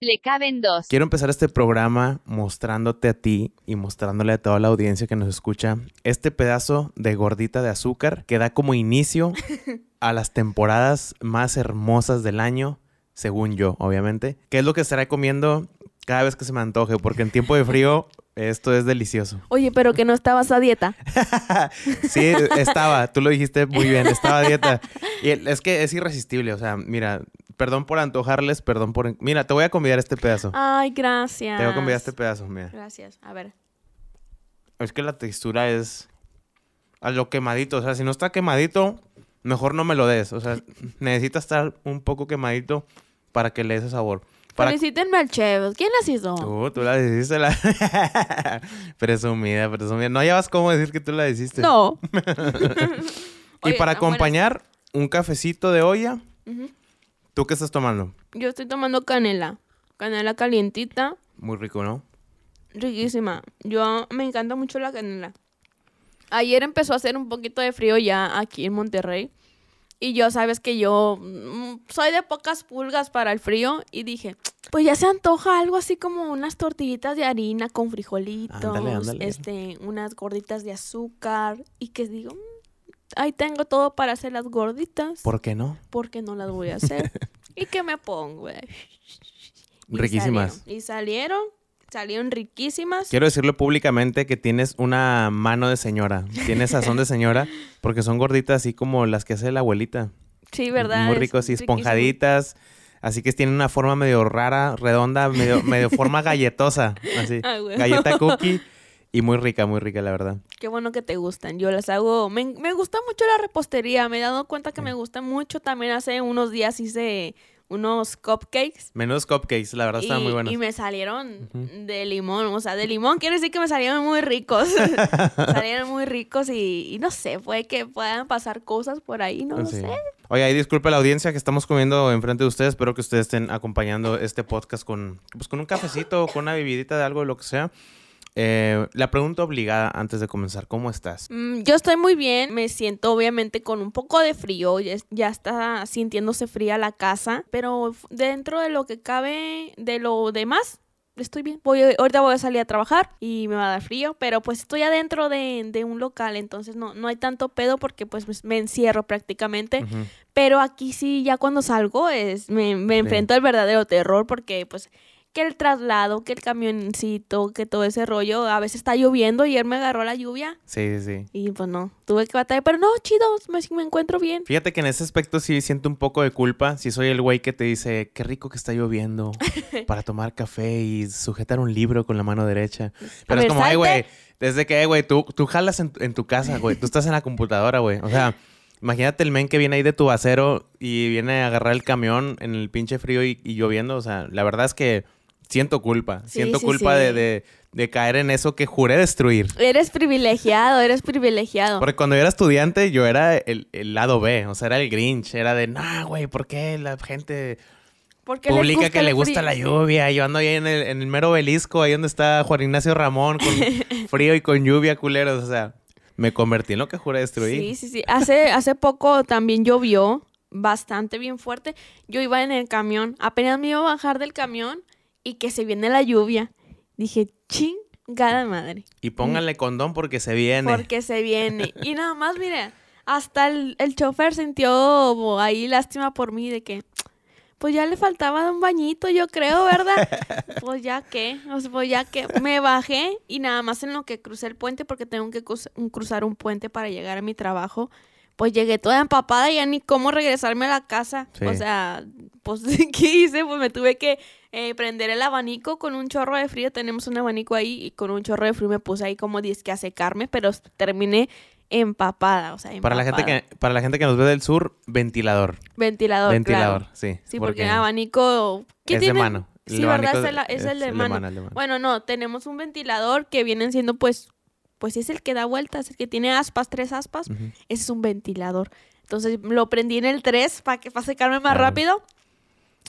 Le caben dos. Quiero empezar este programa mostrándote a ti y mostrándole a toda la audiencia que nos escucha este pedazo de gordita de azúcar que da como inicio a las temporadas más hermosas del año, según yo, obviamente. ¿Qué es lo que estaré comiendo cada vez que se me antoje? Porque en tiempo de frío esto es delicioso. Oye, pero que no estabas a dieta. sí, estaba, tú lo dijiste muy bien, estaba a dieta. Y es que es irresistible, o sea, mira, perdón por antojarles, perdón por... Mira, te voy a convidar este pedazo. Ay, gracias. Te voy a convidar este pedazo, mira. Gracias. A ver. Es que la textura es a lo quemadito. O sea, si no está quemadito, mejor no me lo des. O sea, necesita estar un poco quemadito para que le dé ese sabor. Para... Felicítenme al chef. ¿Quién las hizo? Uh, tú, tú la hiciste. La... presumida, presumida. No llevas cómo decir que tú la hiciste. No. y para acompañar, un cafecito de olla. Ajá. ¿Tú qué estás tomando? Yo estoy tomando canela. Canela calientita. Muy rico, ¿no? Riquísima. Yo me encanta mucho la canela. Ayer empezó a hacer un poquito de frío ya aquí en Monterrey. Y yo, sabes que yo mm, soy de pocas pulgas para el frío. Y dije, pues ya se antoja algo así como unas tortillitas de harina con frijolitos, este, unas gorditas de azúcar. Y que digo, mm, ahí tengo todo para hacer las gorditas. ¿Por qué no? Porque no las voy a hacer. ¿Y qué me pongo? Eh, riquísimas. y salieron, salieron riquísimas. Quiero decirlo públicamente que tienes una mano de señora, tienes sazón de señora, porque son gorditas así como las que hace la abuelita. Sí, ¿verdad? Muy ricos, y esponjaditas. Así que tienen una forma medio rara, redonda, medio, forma galletosa. Así. Ah, Galleta cookie. Y muy rica, muy rica, la verdad. Qué bueno que te gustan. Yo las hago. Me, gusta mucho la repostería. Me he dado cuenta que me gusta mucho. También hace unos días hice unos cupcakes. Menos cupcakes, la verdad, y, estaban muy buenos. Y me salieron de limón, o sea, de limón quiere decir que me salieron muy ricos. salieron muy ricos y, no sé, puede que puedan pasar cosas por ahí, no lo sé. Oye, ahí a la audiencia que estamos comiendo enfrente de ustedes. Espero que ustedes estén acompañando este podcast con, pues, con un cafecito, con una bebidita de algo, lo que sea. Eh, la pregunta obligada antes de comenzar, ¿cómo estás? Mm, yo estoy muy bien, me siento obviamente con un poco de frío, ya, está sintiéndose fría la casa, pero dentro de lo que cabe de lo demás. Estoy bien, voy, ahorita voy a salir a trabajar y me va a dar frío, pero pues estoy adentro de, un local, entonces no, no hay tanto pedo porque pues me encierro prácticamente, pero aquí sí, ya cuando salgo es, me, enfrento al verdadero terror porque pues que el traslado, que el camioncito, que todo ese rollo. A veces está lloviendo, y él me agarró la lluvia. Sí, sí, sí. Y pues no, tuve que batallar, pero no, chido, me, encuentro bien. Fíjate que en ese aspecto sí siento un poco de culpa, si soy el güey que te dice, qué rico que está lloviendo, para tomar café y sujetar un libro con la mano derecha. Pero es como, ay, güey, desde que, güey, tú, tú jalas en, tu casa, güey, tú estás en la computadora, güey, o sea... Imagínate el men que viene ahí de tu acero. y viene a agarrar el camión en el pinche frío y lloviendo. O sea, la verdad es que siento culpa. siento culpa De, caer en eso que juré destruir. Eres privilegiado, eres privilegiado. Porque cuando yo era estudiante, yo era el, lado B, o sea, era el Grinch. Era de, no, nah, güey, ¿por qué la gente publica que le gusta la lluvia? Yo ando ahí en el, mero belisco, ahí donde está Juan Ignacio Ramón, con frío y con lluvia, culeros, o sea. Me convertí en lo que juré destruir. Sí, sí, sí. Hace, hace poco también llovió bastante bien fuerte. Yo iba en el camión, apenas me iba a bajar del camión y que se viene la lluvia. Dije, chingada madre. Y póngale condón porque se viene. Porque se viene. Y nada más, mire, hasta el, chofer sintió ahí lástima por mí de que, pues ya le faltaba un bañito, yo creo, ¿verdad? pues ya que, pues, pues ya que me bajé y nada más en lo que crucé el puente porque tengo que cruzar un puente para llegar a mi trabajo pues llegué toda empapada y ya ni cómo regresarme a la casa. O sea, pues, ¿qué hice? Pues me tuve que eh, prender el abanico con un chorro de frío. Tenemos un abanico ahí y con un chorro de frío me puse ahí como 10 que a secarme, pero terminé empapada, o sea, empapada. Para la gente que para la gente que nos ve del sur, ventilador. Ventilador, Ventilador, sí. Sí, porque, el abanico ¿qué es tiene? de mano. Sí, ¿verdad? Es, el, el de mano. Bueno, no, tenemos un ventilador que vienen siendo pues pues es el que da vueltas, el que tiene aspas, tres aspas, ese es un ventilador. Entonces lo prendí en el 3 para que para secarme más rápido.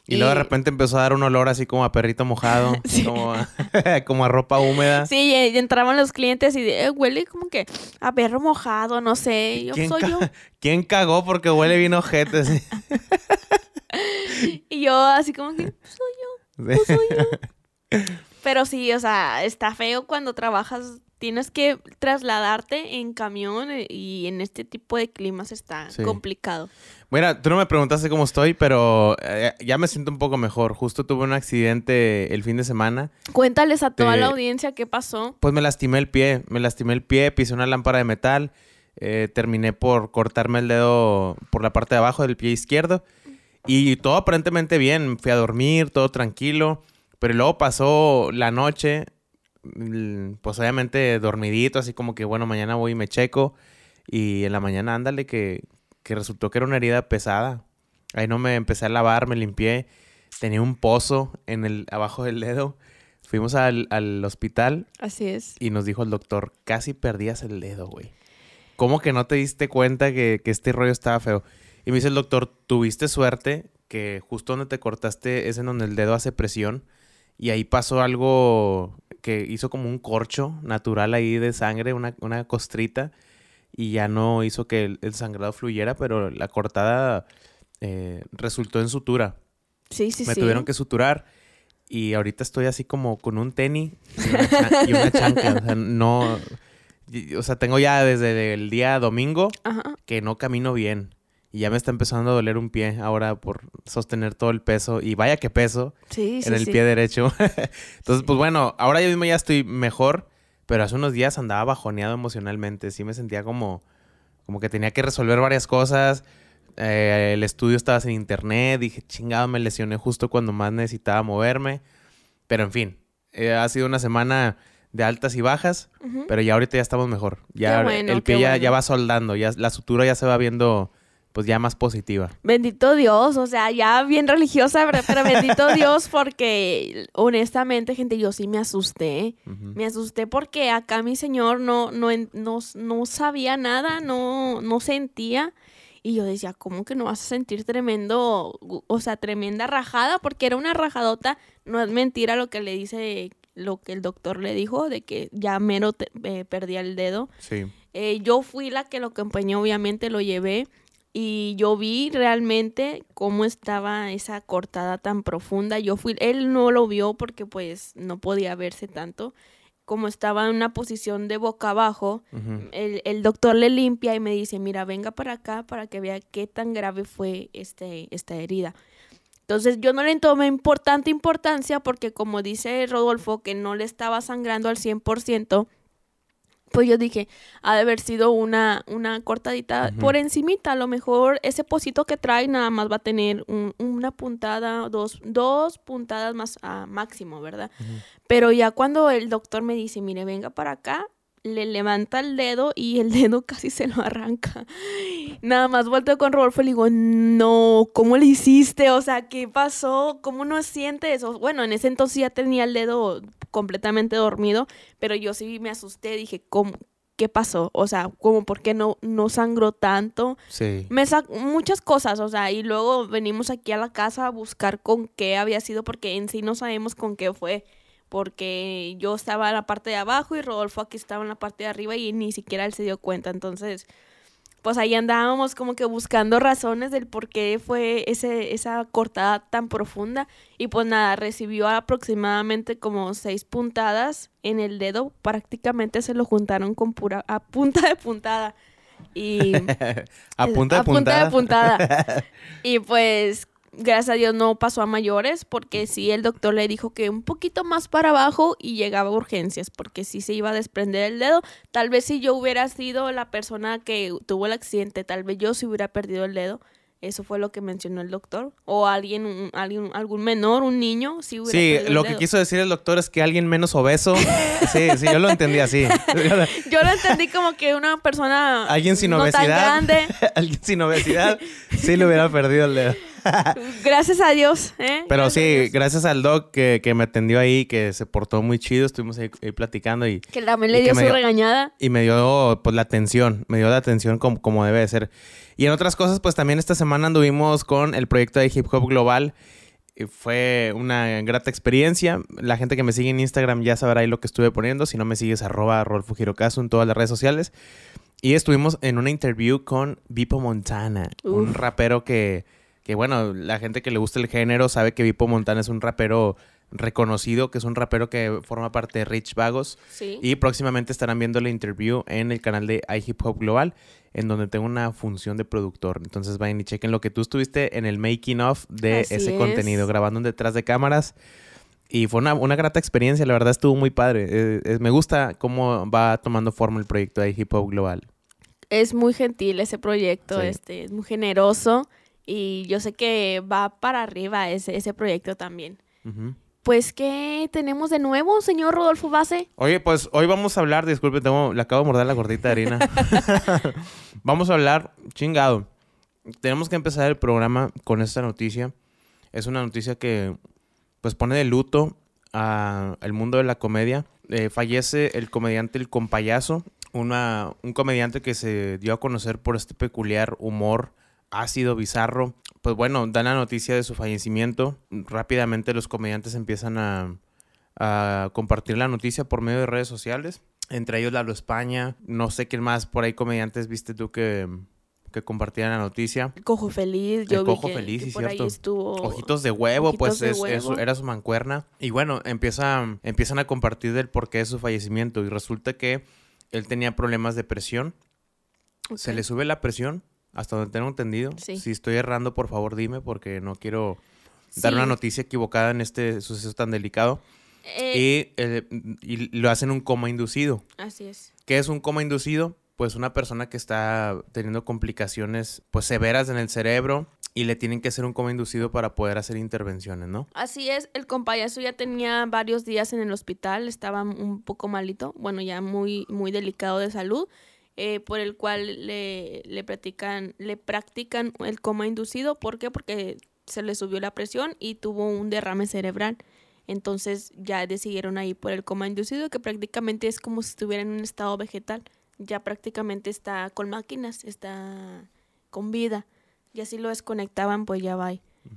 Y, luego de repente empezó a dar un olor así como a perrito mojado, como, a, ropa húmeda. Sí, y entraban los clientes y eh, huele como que a perro mojado, no sé. Yo soy yo. ¿Quién cagó porque huele bien ojete? y yo así como que pues soy yo, pues soy yo. Pero sí, o sea, está feo cuando trabajas tienes que trasladarte en camión eh, y en este tipo de climas está complicado. Bueno, tú no me preguntaste cómo estoy, pero eh, ya me siento un poco mejor. Justo tuve un accidente el fin de semana. Cuéntales a toda la audiencia qué pasó. Pues me lastimé el pie, me lastimé el pie, pisé una lámpara de metal, eh, terminé por cortarme el dedo por la parte de abajo del pie izquierdo y todo aparentemente bien, fui a dormir, todo tranquilo, pero luego pasó la noche, Mm, pues obviamente dormidito, así como que bueno, mañana voy y me checo. Y en la mañana ándale que, resultó que era una herida pesada. Ahí no me empecé a lavar, me limpié. Tenía un pozo en el, abajo del dedo. Fuimos al, hospital. Así es. Y nos dijo el doctor, casi perdías el dedo, güey. ¿Cómo que no te diste cuenta que, que este rollo estaba feo? Y me dice el doctor, tuviste suerte que justo donde te cortaste es en donde el dedo hace presión y ahí pasó algo que hizo como un corcho natural ahí de sangre, una, costrita, y ya no hizo que el, sangrado fluyera, pero la cortada eh, resultó en sutura. Sí, sí, Me sí. Me tuvieron que suturar y ahorita estoy así como con un tenis y una, chanca. O sea, no. sea, tengo ya desde el día domingo que no camino bien. Y ya me está empezando a doler un pie ahora por sostener todo el peso. Y vaya que peso en el pie derecho. Entonces, pues bueno, ahora yo mismo ya estoy mejor. Pero hace unos días andaba bajoneado emocionalmente. Sí me sentía como, como que tenía que resolver varias cosas. Eh, el estudio estaba sin internet. Dije, chingado, me lesioné justo cuando más necesitaba moverme. Pero en fin, eh, ha sido una semana de altas y bajas, pero ya ahorita ya estamos mejor. Ya el pie ya, ya, va soldando, ya la sutura ya se va viendo pues ya más positiva. Bendito Dios, o sea, ya bien religiosa, pero, bendito Dios porque honestamente, gente, yo sí me asusté. Me asusté porque acá mi señor no no, no, sabía nada, no, no sentía. Y yo decía, ¿cómo que no vas a sentir tremendo, o sea, tremenda rajada? Porque era una rajadota, no es mentira lo que le dice, lo que el doctor le dijo, de que ya mero eh, perdía el dedo. Sí. Eh, yo fui la que lo acompañó, obviamente lo llevé y yo vi realmente cómo estaba esa cortada tan profunda. Yo fui, él no lo vio porque pues no podía verse tanto. Como estaba en una posición de boca abajo, el, doctor le limpia y me dice, mira, venga para acá para que vea qué tan grave fue este, esta herida. Entonces yo no le tomé importante importancia porque como dice Rodolfo que no le estaba sangrando al 100%, pues yo dije, ha de haber sido una, una cortadita por encimita, a lo mejor ese pocito que trae nada más va a tener una puntada, dos, dos puntadas más a máximo, ¿verdad? Pero ya cuando el doctor me dice, mire, venga para acá, le levanta el dedo y el dedo casi se lo arranca. Nada más vuelto con Rodolfo y le digo, no, ¿cómo le hiciste? O sea, ¿qué pasó? ¿Cómo no sientes? eso? bueno, en ese entonces ya tenía el dedo completamente dormido, pero yo sí me asusté, dije, ¿cómo? ¿Qué pasó? O sea, ¿cómo? por qué no, no sangró tanto? Sí. Me muchas cosas, o sea, y luego venimos aquí a la casa a buscar con qué había sido, porque en sí no sabemos con qué fue porque yo estaba en la parte de abajo y Rodolfo aquí estaba en la parte de arriba y ni siquiera él se dio cuenta. Entonces, pues ahí andábamos como que buscando razones del por qué fue ese, esa cortada tan profunda. Y pues nada, recibió aproximadamente como seis puntadas en el dedo. Prácticamente se lo juntaron con pura a punta de puntada. Y a punta de puntada. A punta de puntada. y pues gracias a Dios no pasó a mayores, porque si el doctor le dijo que un poquito más para abajo y llegaba a urgencias, porque si se iba a desprender el dedo. Tal vez si yo hubiera sido la persona que tuvo el accidente, tal vez yo sí hubiera perdido el dedo. Eso fue lo que mencionó el doctor. O alguien, un, alguien algún menor, un niño, sí hubiera Sí, lo que quiso decir el doctor es que alguien menos obeso. sí, sí, yo lo entendí así. yo lo entendí como que una persona. Alguien sin obesidad. alguien sin obesidad, sí le hubiera perdido el dedo. gracias a Dios. ¿eh? Pero sí, gracias al Doc que, me atendió ahí, que se portó muy chido, estuvimos ahí, platicando y... Que también le dio su regañada. Y me dio pues, la atención, me dio la atención como, debe de ser. Y en otras cosas, pues también esta semana anduvimos con el proyecto de Hip Hop Global fue una grata experiencia. La gente que me sigue en Instagram ya sabrá ahí lo que estuve poniendo. Si no me sigues, arroba Rolfo Girocaso en todas las redes sociales. Y estuvimos en una interview con Vipo Montana, un rapero que que bueno, la gente que le gusta el género sabe que Vipo Montana es un rapero reconocido, que es un rapero que forma parte de Rich Vagos. Y próximamente estarán viendo la interview en el canal de iHipHop Hop Global, en donde tengo una función de productor. Entonces vayan y chequen lo que tú estuviste en el making of de ese contenido, grabando detrás de cámaras. Y fue una, grata experiencia, la verdad estuvo muy padre. Eh, me gusta cómo va tomando forma el proyecto de Hip Hop Global. Es muy gentil ese proyecto, este, es muy generoso y yo sé que va para arriba ese, ese proyecto también. Pues, ¿qué tenemos de nuevo, señor Rodolfo Base? Oye, pues hoy vamos a hablar, disculpe, tengo, le acabo de morder la gordita de harina. vamos a hablar, chingado. Tenemos que empezar el programa con esta noticia. Es una noticia que pues pone de luto al mundo de la comedia. Eh, fallece el comediante El Compayazo, una, un comediante que se dio a conocer por este peculiar humor ácido, bizarro. Pues bueno, dan la noticia de su fallecimiento. Rápidamente los comediantes empiezan a, compartir la noticia por medio de redes sociales. Entre ellos Lalo España, no sé quién más, por ahí comediantes, viste tú que, compartían la noticia. cojo Feliz, yo El Cojo Feliz, que cierto. Ojitos de huevo, pues era su mancuerna. Y bueno, empiezan, empiezan a compartir el porqué de su fallecimiento y resulta que él tenía problemas de presión. Se le sube la presión hasta donde tengo entendido. Si estoy errando, por favor dime, porque no quiero dar una noticia equivocada en este suceso tan delicado. Eh, eh, y, lo hacen un coma inducido. Así es. ¿Qué es un coma inducido? Pues una persona que está teniendo complicaciones pues severas en el cerebro y le tienen que hacer un coma inducido para poder hacer intervenciones, ¿no? Así es, el compayazo ya tenía varios días en el hospital, estaba un poco malito, bueno, ya muy muy delicado de salud eh, por el cual le, le, practican, le practican el coma inducido. ¿Por qué? Porque se le subió la presión y tuvo un derrame cerebral. Entonces ya decidieron ahí por el coma inducido, que prácticamente es como si estuviera en un estado vegetal. Ya prácticamente está con máquinas, está con vida. Y así lo desconectaban, pues ya va.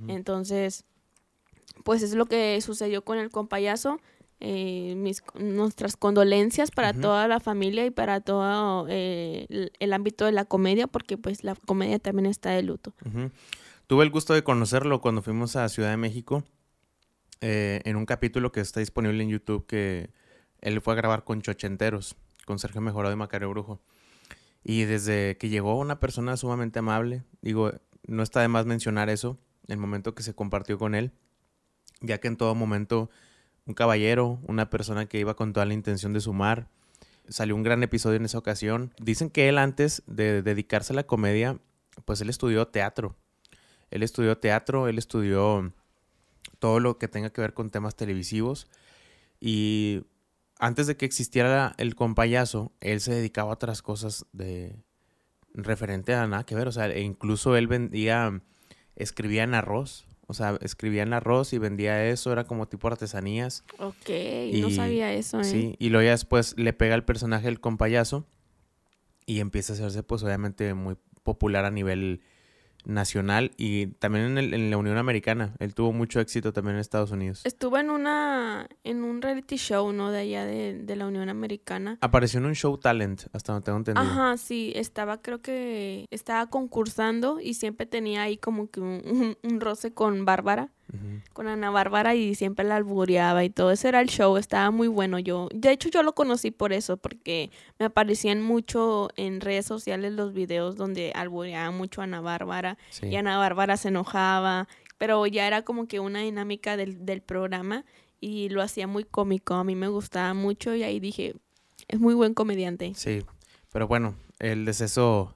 Entonces, pues es lo que sucedió con el compayazo. Eh, mis, nuestras condolencias para toda la familia y para todo eh, el, ámbito de la comedia, porque pues la comedia también está de luto. Tuve el gusto de conocerlo cuando fuimos a Ciudad de México, eh, en un capítulo que está disponible en YouTube, que él fue a grabar con Chochenteros, con Sergio Mejorado y Macario Brujo. Y desde que llegó una persona sumamente amable, digo, no está de más mencionar eso, el momento que se compartió con él, ya que en todo momento un caballero, una persona que iba con toda la intención de sumar. Salió un gran episodio en esa ocasión. Dicen que él antes de dedicarse a la comedia, pues él estudió teatro. Él estudió teatro, él estudió todo lo que tenga que ver con temas televisivos. Y antes de que existiera el compayazo, él se dedicaba a otras cosas de referente a nada que ver. O sea, e incluso él vendía, escribía en arroz. O sea, escribía en arroz y vendía eso, era como tipo artesanías. Ok, no sabía eso, ¿eh? Sí, y luego ya después le pega al personaje el payaso y empieza a hacerse, pues obviamente, muy popular a nivel nacional y también en, la Unión Americana. Él tuvo mucho éxito también en Estados Unidos. Estuvo en una en un reality show, ¿no? De allá de, de la Unión Americana. Apareció en un show talent, hasta no tengo entendido. Ajá, sí, estaba creo que estaba concursando y siempre tenía ahí como que un roce con Bárbara con Ana Bárbara y siempre la albureaba y todo. Ese era el show, estaba muy bueno. Yo, de hecho, yo lo conocí por eso, porque me aparecían mucho en redes sociales los videos donde albureaba mucho a Ana Bárbara y Ana Bárbara se enojaba, pero ya era como que una dinámica del, del programa y lo hacía muy cómico. A mí me gustaba mucho y ahí dije, es muy buen comediante. Sí, pero bueno, el deceso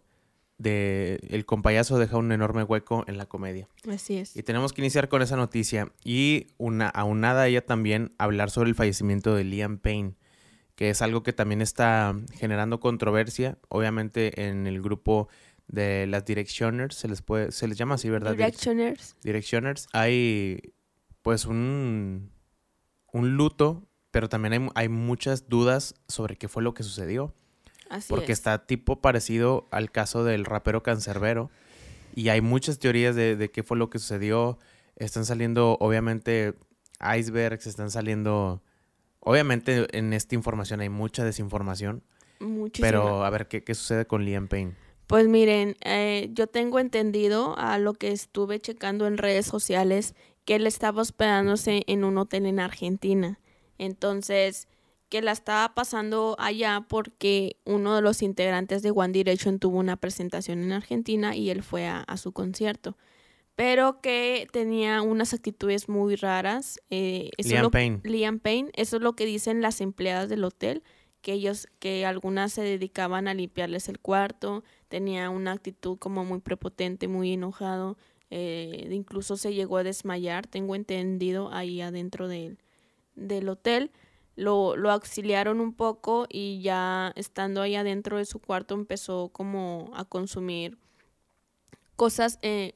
de el compayazo deja un enorme hueco en la comedia. Así es. Y tenemos que iniciar con esa noticia y una aunada ella también hablar sobre el fallecimiento de Liam Payne, que es algo que también está generando controversia, obviamente en el grupo de las directioners, se les se les llama así, ¿verdad? Directioners. Directioners. Hay pues un un luto, pero también hay muchas dudas sobre qué fue lo que sucedió porque está tipo parecido al caso del rapero cancerbero. Y hay muchas teorías de, qué fue lo que sucedió. Están saliendo, obviamente, icebergs, están saliendo... Obviamente en esta información hay mucha desinformación. Muchísima. Pero a ver, ¿qué, qué sucede con Liam Payne? Pues miren, eh, yo tengo entendido a lo que estuve checando en redes sociales que él estaba hospedándose en un hotel en Argentina. Entonces, que la estaba pasando allá porque uno de los integrantes de One Direction tuvo una presentación en Argentina y él fue a, su concierto. Pero que tenía unas actitudes muy raras. Eh, Liam Payne. Liam Payne. Eso es lo que dicen las empleadas del hotel, que ellos, que algunas se dedicaban a limpiarles el cuarto, tenía una actitud como muy prepotente, muy enojado. Eh, incluso se llegó a desmayar, tengo entendido, ahí adentro del hotel lo, auxiliaron un poco y ya estando ahí adentro de su cuarto empezó como a consumir cosas eh,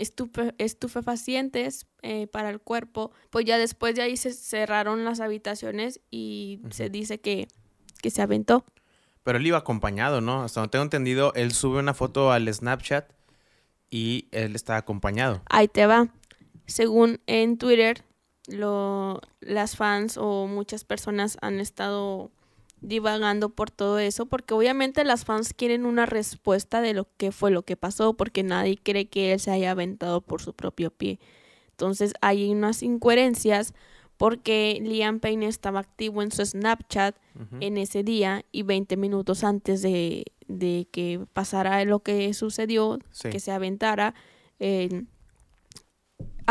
estupefacientes eh, para el cuerpo. Pues ya después de ahí se cerraron las habitaciones y se dice que, que se aventó. Pero él iba acompañado, ¿no? Hasta donde tengo entendido, él sube una foto al Snapchat y él está acompañado. Ahí te va. Según en Twitter lo, las fans o muchas personas han estado divagando por todo eso, porque obviamente las fans quieren una respuesta de lo que fue lo que pasó, porque nadie cree que él se haya aventado por su propio pie. Entonces hay unas incoherencias porque Liam Payne estaba activo en su Snapchat en ese día y 20 minutos antes de, de que pasara lo que sucedió, que se aventara, eh,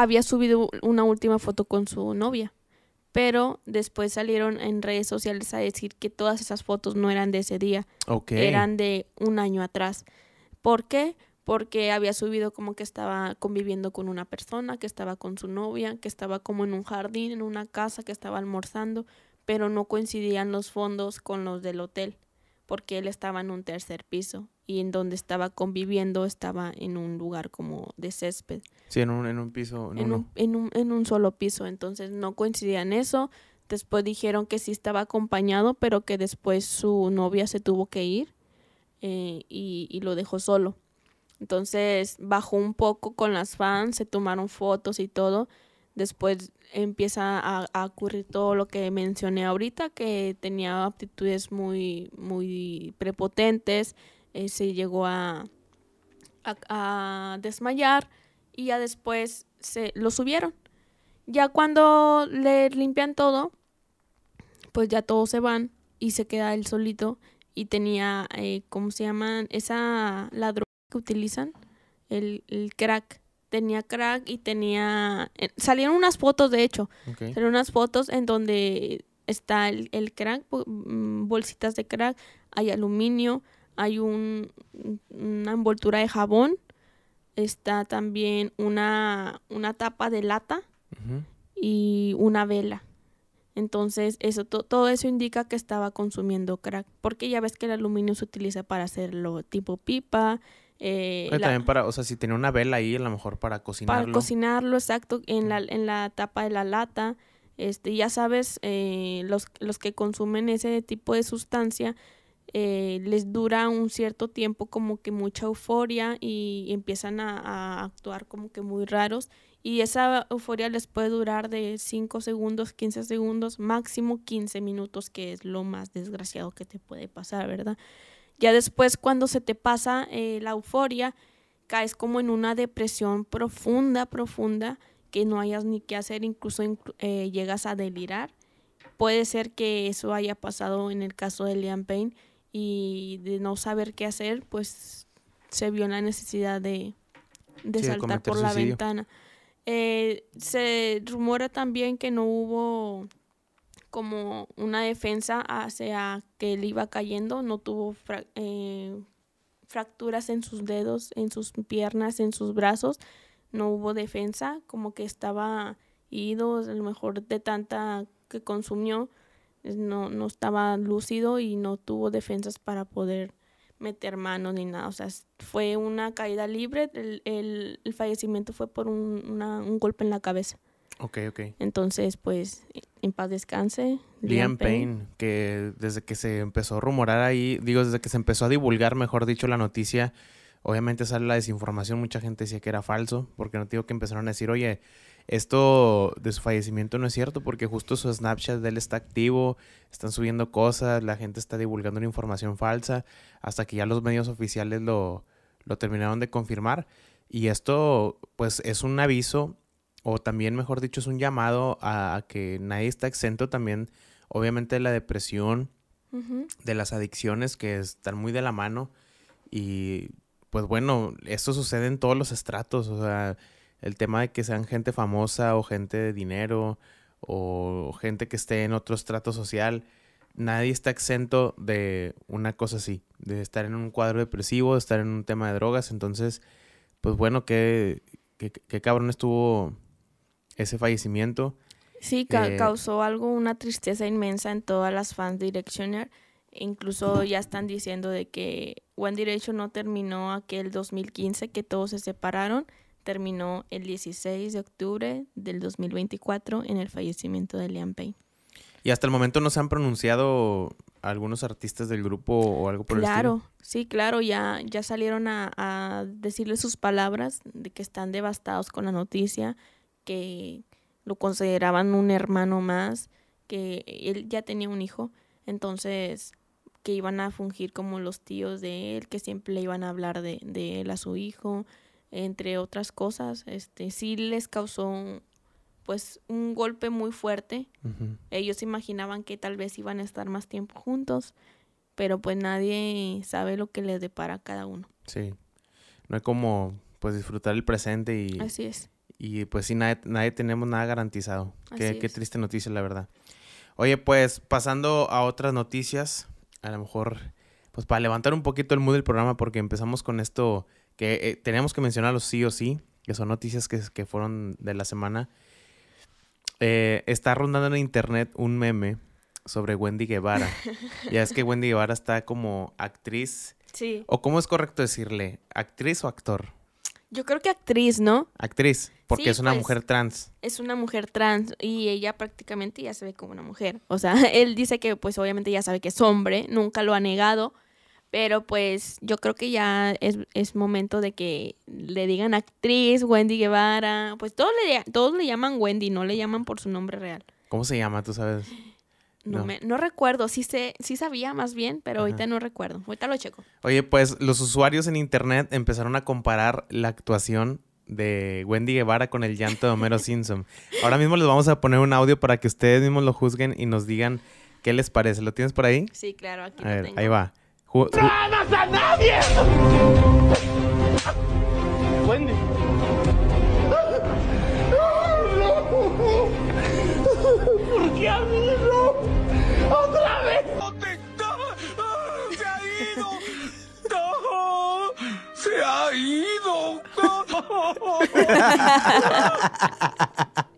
había subido una última foto con su novia, pero después salieron en redes sociales a decir que todas esas fotos no eran de ese día, eran de un año atrás. ¿Por qué? Porque había subido como que estaba conviviendo con una persona, que estaba con su novia, que estaba como en un jardín, en una casa, que estaba almorzando, pero no coincidían los fondos con los del hotel, porque él estaba en un tercer piso y en donde estaba conviviendo estaba en un lugar como de césped. Sí, en un, en un piso. En, un, solo piso, entonces no coincidían eso. Después dijeron que sí estaba acompañado, pero que después su novia se tuvo que ir eh, y, lo dejó solo. Entonces bajó un poco con las fans, se tomaron fotos y todo. Después empieza a, ocurrir todo lo que mencioné ahorita, que tenía aptitudes muy, muy prepotentes, eh, se llegó a, a desmayar y ya después se lo subieron. Ya cuando le limpian todo, pues ya todos se van y se queda él solito y tenía, eh, ¿cómo se llaman? Esa, la que utilizan, el, el crack. Tenía crack y tenía... Eh, salieron unas fotos, de hecho. Salieron unas fotos en donde está el, crack, mm, bolsitas de crack, hay aluminio, hay una envoltura de jabón está también una, una tapa de lata y una vela. Entonces, eso, todo eso indica que estaba consumiendo crack, porque ya ves que el aluminio se utiliza para hacerlo tipo pipa. Eh, también para, o sea, si tenía una vela ahí, a lo mejor para cocinarlo. Para cocinarlo, exacto, en la, en la tapa de la lata. Este, ya sabes, eh, los, los que consumen ese tipo de sustancia, eh, les dura un cierto tiempo como que mucha euforia y empiezan a, actuar como que muy raros y esa euforia les puede durar de 5 segundos, 15 segundos, máximo 15 minutos, que es lo más desgraciado que te puede pasar, ¿verdad? Ya después cuando se te pasa eh, la euforia, caes como en una depresión profunda, profunda, que no hayas ni qué hacer, incluso eh, llegas a delirar. Puede ser que eso haya pasado en el caso de Liam Payne y de no saber qué hacer, pues se vio la necesidad de, saltar por la ventana. Eh, se rumora también que no hubo como una defensa hacia que él iba cayendo, no tuvo eh, fracturas en sus dedos, en sus piernas, en sus brazos, no hubo defensa, como que estaba ido, a lo mejor de tanta que consumió, no, no estaba lúcido y no tuvo defensas para poder meter manos ni nada. O sea, fue una caída libre. El, el, fallecimiento fue por un, un, golpe en la cabeza. Ok, ok. Entonces, pues, en paz descanse. Liam, que desde que se empezó a rumorar ahí, digo, desde que se empezó a divulgar, mejor dicho, la noticia, obviamente sale la desinformación. Mucha gente decía que era falso, porque no digo que empezaron a decir, oye, esto de su fallecimiento no es cierto porque justo su Snapchat de él está activo, están subiendo cosas, la gente está divulgando una información falsa, hasta que ya los medios oficiales lo, lo terminaron de confirmar. Y esto pues es un aviso, o también mejor dicho es un llamado a, que nadie está exento también, obviamente, de la depresión, de las adicciones que están muy de la mano. Y pues bueno, esto sucede en todos los estratos, o sea el tema de que sean gente famosa o gente de dinero o gente que esté en otro estrato social, nadie está exento de una cosa así, de estar en un cuadro depresivo, de estar en un tema de drogas. Entonces, pues bueno, qué, qué, qué cabrón estuvo ese fallecimiento. Sí, eh, causó algo, una tristeza inmensa en todas las fans de Directioner. Incluso ya están diciendo de que One Direction no terminó aquel 2015 que todos se separaron terminó el 16 de octubre del 2024 en el fallecimiento de Liam Payne. Y hasta el momento no se han pronunciado algunos artistas del grupo o algo por el estilo. Claro, sí, claro, ya, ya salieron a, decirle sus palabras de que están devastados con la noticia, que lo consideraban un hermano más, que él ya tenía un hijo, entonces que iban a fungir como los tíos de él, que siempre iban a hablar de, de él a su hijo, entre otras cosas, este, sí les causó pues un golpe muy fuerte. Ellos imaginaban que tal vez iban a estar más tiempo juntos, pero pues nadie sabe lo que les depara a cada uno. Sí. No es como pues disfrutar el presente y Así es. Y pues sí nadie, nadie tenemos nada garantizado. Qué, qué triste noticia la verdad. Oye, pues pasando a otras noticias, a lo mejor pues para levantar un poquito el mood del programa porque empezamos con esto que eh, tenemos que los sí o sí, que son noticias que, fueron de la semana. Eh, está rondando en internet un meme sobre Wendy Guevara. ya es que Wendy Guevara está como actriz. Sí. ¿O cómo es correcto decirle? ¿Actriz o actor? Yo creo que actriz, ¿no? Actriz, porque es una pues, mujer trans. Es una mujer trans y ella prácticamente ya se ve como una mujer. O sea, él dice que pues obviamente ya sabe que es hombre, nunca lo ha negado, pero pues yo creo que ya es, es, momento de que le digan actriz, Wendy Guevara. Pues todos le, todos le llaman Wendy, no le llaman por su nombre real. ¿Cómo se llama? ¿Tú sabes? No, Me, no recuerdo, sí, sé, sí sabía más bien, pero ahorita no recuerdo. Ahorita lo checo. Oye, pues los usuarios en internet empezaron a comparar la actuación de Wendy Guevara con el llanto de Homero Simpson. Ahora mismo les vamos a poner un audio para que ustedes mismos lo juzguen y nos digan qué les parece. ¿Lo tienes por ahí? Sí, claro, aquí lo tengo. Ahí va. ¡No, a nadie! Wendy. ¿Por qué a ¡Otra vez! ¡No ¡Se ha ido! ¡Se ha ido!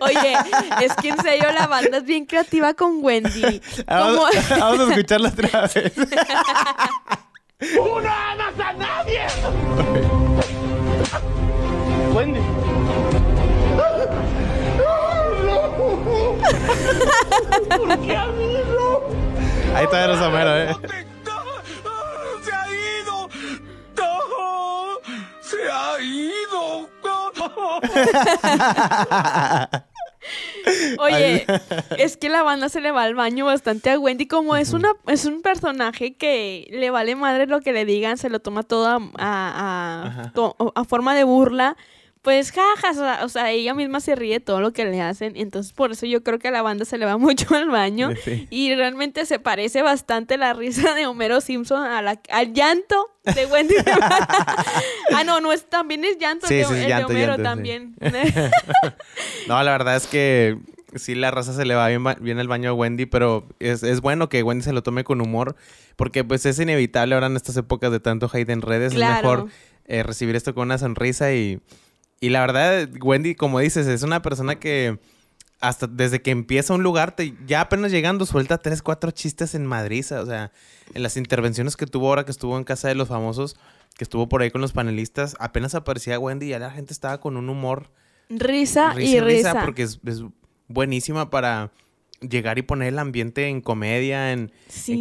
Oye, es que en serio la banda es bien creativa con Wendy. Vamos, a escucharla otra vez. ¡Uno no a nadie! Wendy. ¿Por qué a mí Ahí ¿eh? está Rosamero, ¿eh? ¡Se ha ido! ¡Se ha ido! Oye, es que la banda se le va al baño bastante a Wendy, como es una es un personaje que le vale madre lo que le digan, se lo toma todo a, a, a forma de burla pues jajas, o sea, ella misma se ríe de todo lo que le hacen, entonces por eso yo creo que a la banda se le va mucho al baño y realmente se parece bastante la risa de Homero Simpson a al llanto de Wendy. ah, no, no es, también es llanto, el de Homero también. no, la verdad es que sí la raza se le va bien, bien al baño a Wendy, pero es, es, bueno que Wendy se lo tome con humor, porque pues es inevitable ahora en estas épocas de tanto hate en redes, es mejor eh, recibir esto con una sonrisa y y la verdad, Wendy, como dices, es una persona que hasta desde que empieza un lugar, te, ya apenas llegando, suelta tres, cuatro chistes en Madrid. O sea, en las intervenciones que tuvo ahora que estuvo en Casa de los Famosos, que estuvo por ahí con los panelistas, apenas aparecía Wendy y ya la gente estaba con un humor. Risa, y risa. porque es buenísima para llegar y poner el ambiente en comedia, en,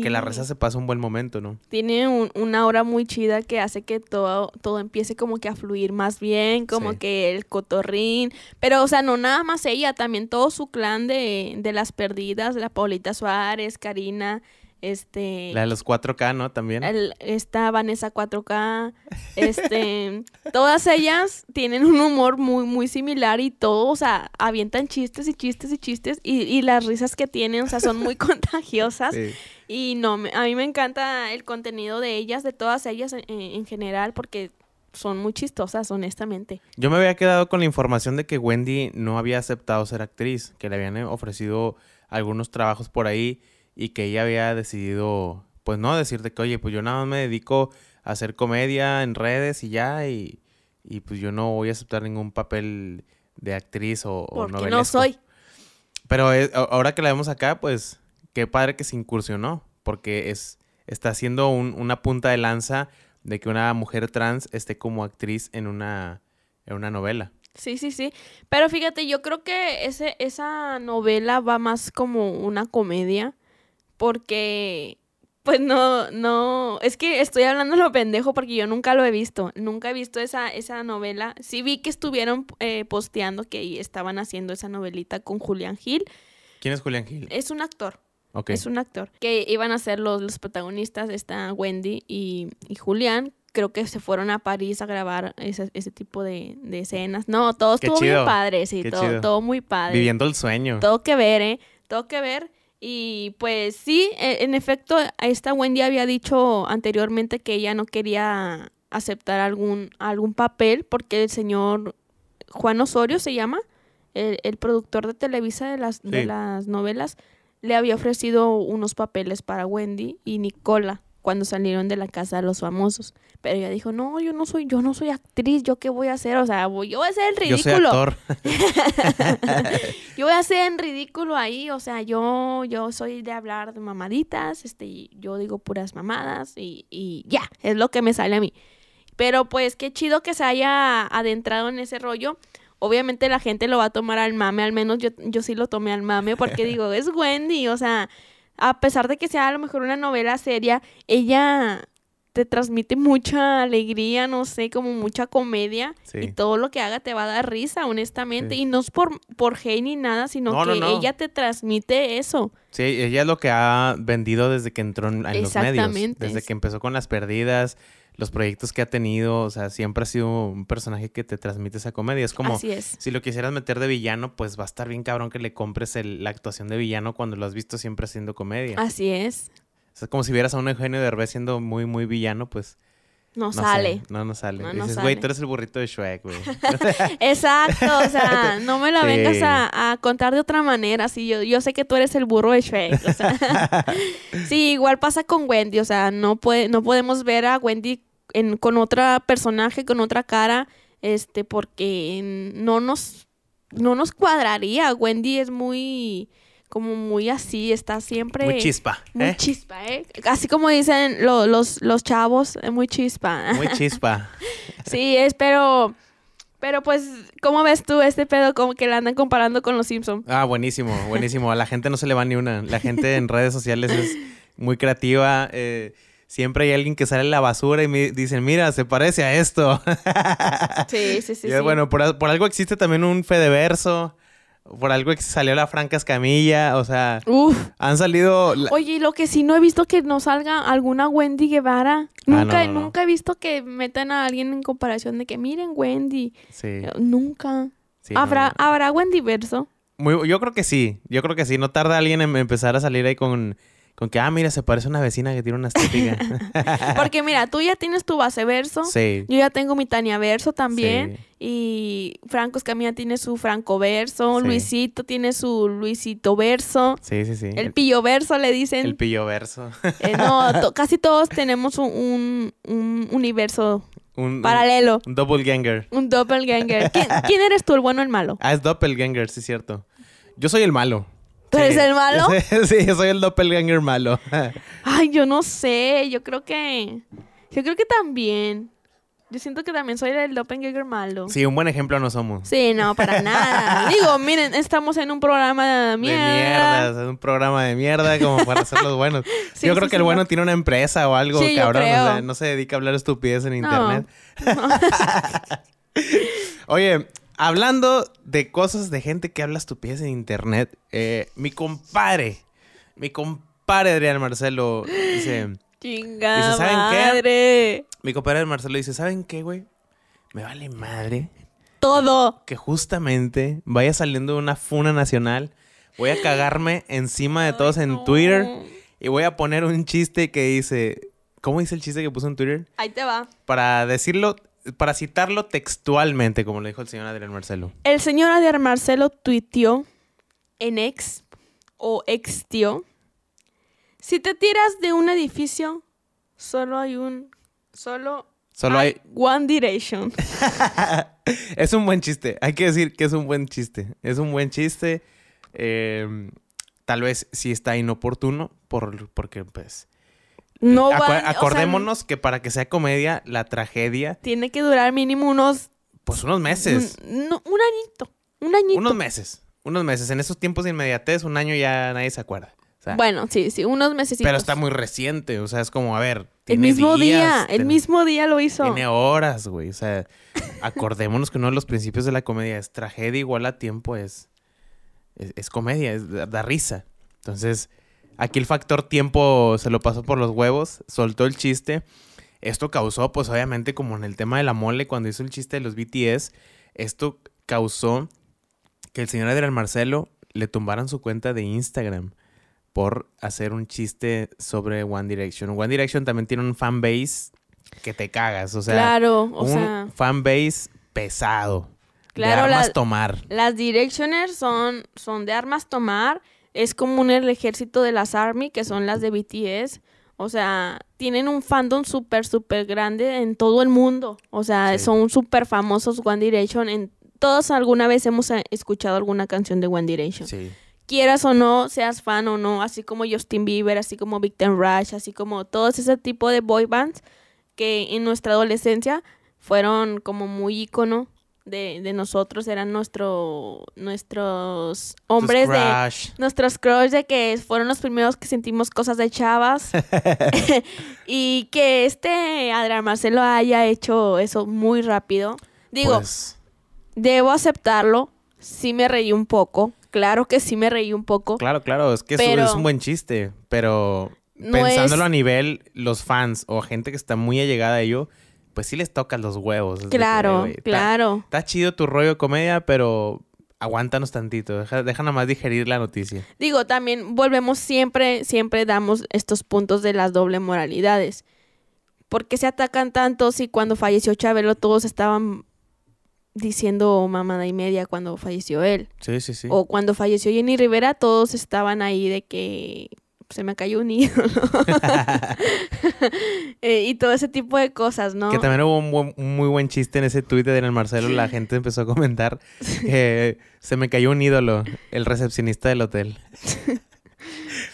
que la reza se pase un buen momento, ¿no? Tiene una hora muy chida que hace que todo, todo empiece como que a fluir más bien, como que el cotorrín, pero o sea, no nada más ella, también todo su clan de, de las perdidas, la Paulita Suárez, Karina, este. La de los 4K, ¿no? También. El, está Vanessa 4K. Este. todas ellas tienen un humor muy, muy similar y todo, o sea, avientan chistes y chistes y chistes y, y las risas que tienen, o sea, son muy contagiosas. Y no, a mí me encanta el contenido de ellas, de todas ellas en general, porque son muy chistosas, honestamente. Yo me había quedado con la información de que Wendy no había aceptado ser actriz, que le habían eh, ofrecido algunos trabajos por ahí y que ella había decidido, pues no, decirte que, oye, pues yo nada más me dedico a hacer comedia en redes y ya, y, pues yo no voy a aceptar ningún papel de actriz o, o Porque no soy. Pero eh, ahora que la vemos acá, pues qué padre que se incursionó, porque es, está haciendo una punta de lanza de que una mujer trans esté como actriz en una, en una novela. Sí, sí, sí. Pero fíjate, yo creo que ese, esa novela va más como una comedia porque pues no, no, es que estoy hablando lo pendejo porque yo nunca lo he visto, nunca he visto esa, esa novela. Sí vi que estuvieron eh, posteando que estaban haciendo esa novelita con Julián Gil. ¿Quién es Julián Gil? Es un actor. Ok. Es un actor. Que iban a ser los, los protagonistas, está Wendy y, Julián. Creo que se fueron a París a grabar ese, tipo de, escenas. No, todo estuvo muy padre, sí, todo muy padre. Viviendo el sueño. Todo que ver, ¿eh? Todo que ver. Y pues sí, e, en efecto, esta Wendy había dicho anteriormente que ella no quería aceptar algún, algún papel porque el señor Juan Osorio se llama, el, productor de Televisa de las, de las novelas, le había ofrecido unos papeles para Wendy y Nicola cuando salieron de la casa los famosos. Pero ella dijo, no, yo no soy, yo no soy actriz, yo qué voy a hacer, o sea, voy, yo voy a ser el ridículo. Yo, soy actor. yo voy a ser el ridículo ahí, o sea, yo, yo soy de hablar de mamaditas, este, yo digo puras mamadas y, y ya, es lo que me sale a mí. Pero pues qué chido que se haya adentrado en ese rollo obviamente la gente lo va a tomar al mame, al menos yo, yo sí lo tomé al mame, porque digo, es Wendy, o sea, a pesar de que sea a lo mejor una novela seria, ella te transmite mucha alegría, no sé, como mucha comedia. Y todo lo que haga te va a dar risa, honestamente. Y no es por, por ni nada, sino que ella te transmite eso. Sí, ella es lo que ha vendido desde que entró en, en los medios. Desde que empezó con las perdidas, los proyectos que ha tenido, o sea, siempre ha sido un personaje que te transmite esa comedia. Es como, es. si lo quisieras meter de villano, pues va a estar bien cabrón que le compres el, la actuación de villano cuando lo has visto siempre haciendo comedia. Así es. es como si vieras a un Eugenio Derbez siendo muy, muy villano, pues no, sale. no, no sale. dices, güey, tú eres el burrito de Shrek, güey. Exacto, o sea, no me la vengas a, contar de otra manera. yo, yo sé que tú eres el burro de Shrek. sí, igual pasa con Wendy, o sea, no, puede, no podemos ver a Wendy con otra personaje, con otra cara, este, porque no nos, no nos cuadraría. Wendy es muy como muy así, está siempre... Muy chispa. Muy ¿eh? chispa, ¿eh? Así como dicen los, los chavos, muy chispa. Muy chispa. sí, es, pero... Pero pues, ¿cómo ves tú este pedo como que la andan comparando con los Simpsons? Ah, buenísimo, buenísimo. A la gente no se le va ni una. La gente en redes sociales es muy creativa. Eh, siempre hay alguien que sale en la basura y me dicen, mira, se parece a esto. Sí, sí, sí. Y bueno, por, por, algo existe también un verso por algo que salió la Franca Escamilla, o sea, Uf. han salido... Oye, lo que sí no he visto que no salga alguna Wendy Guevara. Ah, nunca, nunca he visto que metan a alguien en comparación de que miren Wendy. Eh, nunca. ¿Habrá, ¿Habrá Wendy verso? yo creo que sí, yo creo que sí, no tarda alguien en empezar a salir ahí con con que, ah, mira, se parece a una vecina que tiene una estética. Porque mira, tú ya tienes tu base verso. Sí. Yo ya tengo mi Tania verso también. Y Franco Escamilla tiene su Franco verso. Luisito tiene su Luisito verso. Sí, sí, sí. El, pillo verso le dicen. El pillo verso. Eh, no, casi todos tenemos un, universo Paralelo. Un, doppelganger. Un doppelganger. ¿Quién, ¿Quién, eres tú, el bueno o el malo? Ah, es doppelganger, sí, cierto. Yo soy el malo. ¿Tú eres el malo? sí, soy el doppelganger malo. Ay, yo no sé. Yo creo que. Yo creo que también. Yo siento que también soy el doppelganger malo. Sí, un buen ejemplo no somos. Sí, no, para nada. Digo, miren, estamos en un programa de mierda. De mierda, es un programa de mierda como para ser los buenos. yo creo que el bueno tiene una empresa o algo, que ahora no se dedica a hablar estupidez en internet. Oye, hablando de cosas de gente que habla estupidez en internet, eh, mi compadre, mi compadre Adrián Marcelo dice... Chinga dice, ¿saben madre. qué? Mi compadre Marcelo dice, ¿saben qué, güey? Me vale madre. Todo. Que justamente vaya saliendo una funa nacional. Voy a cagarme encima de todos en Twitter. Y voy a poner un chiste que dice... ¿Cómo dice el chiste que puso en Twitter? Ahí te va. Para decirlo para citarlo textualmente, como lo dijo el señor Adrián Marcelo. El señor Adrián Marcelo tuiteó en ex o ex tío. Si te tiras de un edificio, solo hay un. Solo. Solo hay. One Direction. es un buen chiste. Hay que decir que es un buen chiste. Es un buen chiste. Em, tal vez sí está inoportuno, por, porque pues no acordémonos que para que sea comedia, la tragedia. Tiene que durar mínimo unos. Pues unos meses. Mm, un, añito. Un añito. Unos meses. Unos meses. En esos tiempos de inmediatez, un año ya nadie se acuerda. bueno, sí, sí, unos meses. Pero está muy reciente, o sea, es como, a ver. el mismo día, el mismo día lo hizo. Tiene horas, güey. O sea, acordémonos que uno de los principios de la comedia es tragedia igual a tiempo, es, es, comedia, es, da risa. Entonces, Aquí el factor tiempo se lo pasó por los huevos, soltó el chiste. Esto causó, pues obviamente, como en el tema de la mole, cuando hizo el chiste de los BTS, esto causó que el señor Adrián Marcelo le tumbaran su cuenta de Instagram por hacer un chiste sobre One Direction. One Direction también tiene un fan base que te cagas, o sea, claro, un sea... fan base pesado. Claro, de armas tomar. Las Directioners son, son de armas tomar es común el ejército de las ARMY, que son las de BTS. O sea, tienen un fandom súper, súper grande en todo el mundo. O sea, son súper famosos One Direction. En, todos alguna vez hemos eh, escuchado alguna canción de One Direction. Quieras o no, seas fan o no, así como Justin Bieber, así como Victor, Rush, así como todos ese tipo de boy bands que en nuestra adolescencia fueron como muy ícono de, de nosotros eran nuestro, nuestros hombres de nuestros crush de que fueron los primeros que sentimos cosas de chavas y que este Adrián lo haya hecho eso muy rápido. Digo, pues. debo aceptarlo, sí me reí un poco, claro que sí me reí un poco. Claro, claro, es que es un buen chiste, pero pensándolo a nivel los fans o gente que está muy allegada a ello, pues sí les tocan los huevos. Claro, claro. Está, chido tu rollo de comedia, pero aguántanos tantito, deja, deja, nomás digerir la noticia. Digo, también volvemos siempre, siempre damos estos puntos de las doble moralidades. ¿Por qué se atacan tanto si cuando falleció Chabelo todos estaban diciendo mamada y media cuando falleció él? Sí, sí, sí. O cuando falleció Jenny Rivera todos estaban ahí de que se me cayó un ídolo. Eh, y todo ese tipo de cosas, ¿no? Que también hubo un, muy buen chiste en ese tuit de Daniel Marcelo. La gente empezó a comentar que se me cayó un ídolo, el recepcionista del hotel.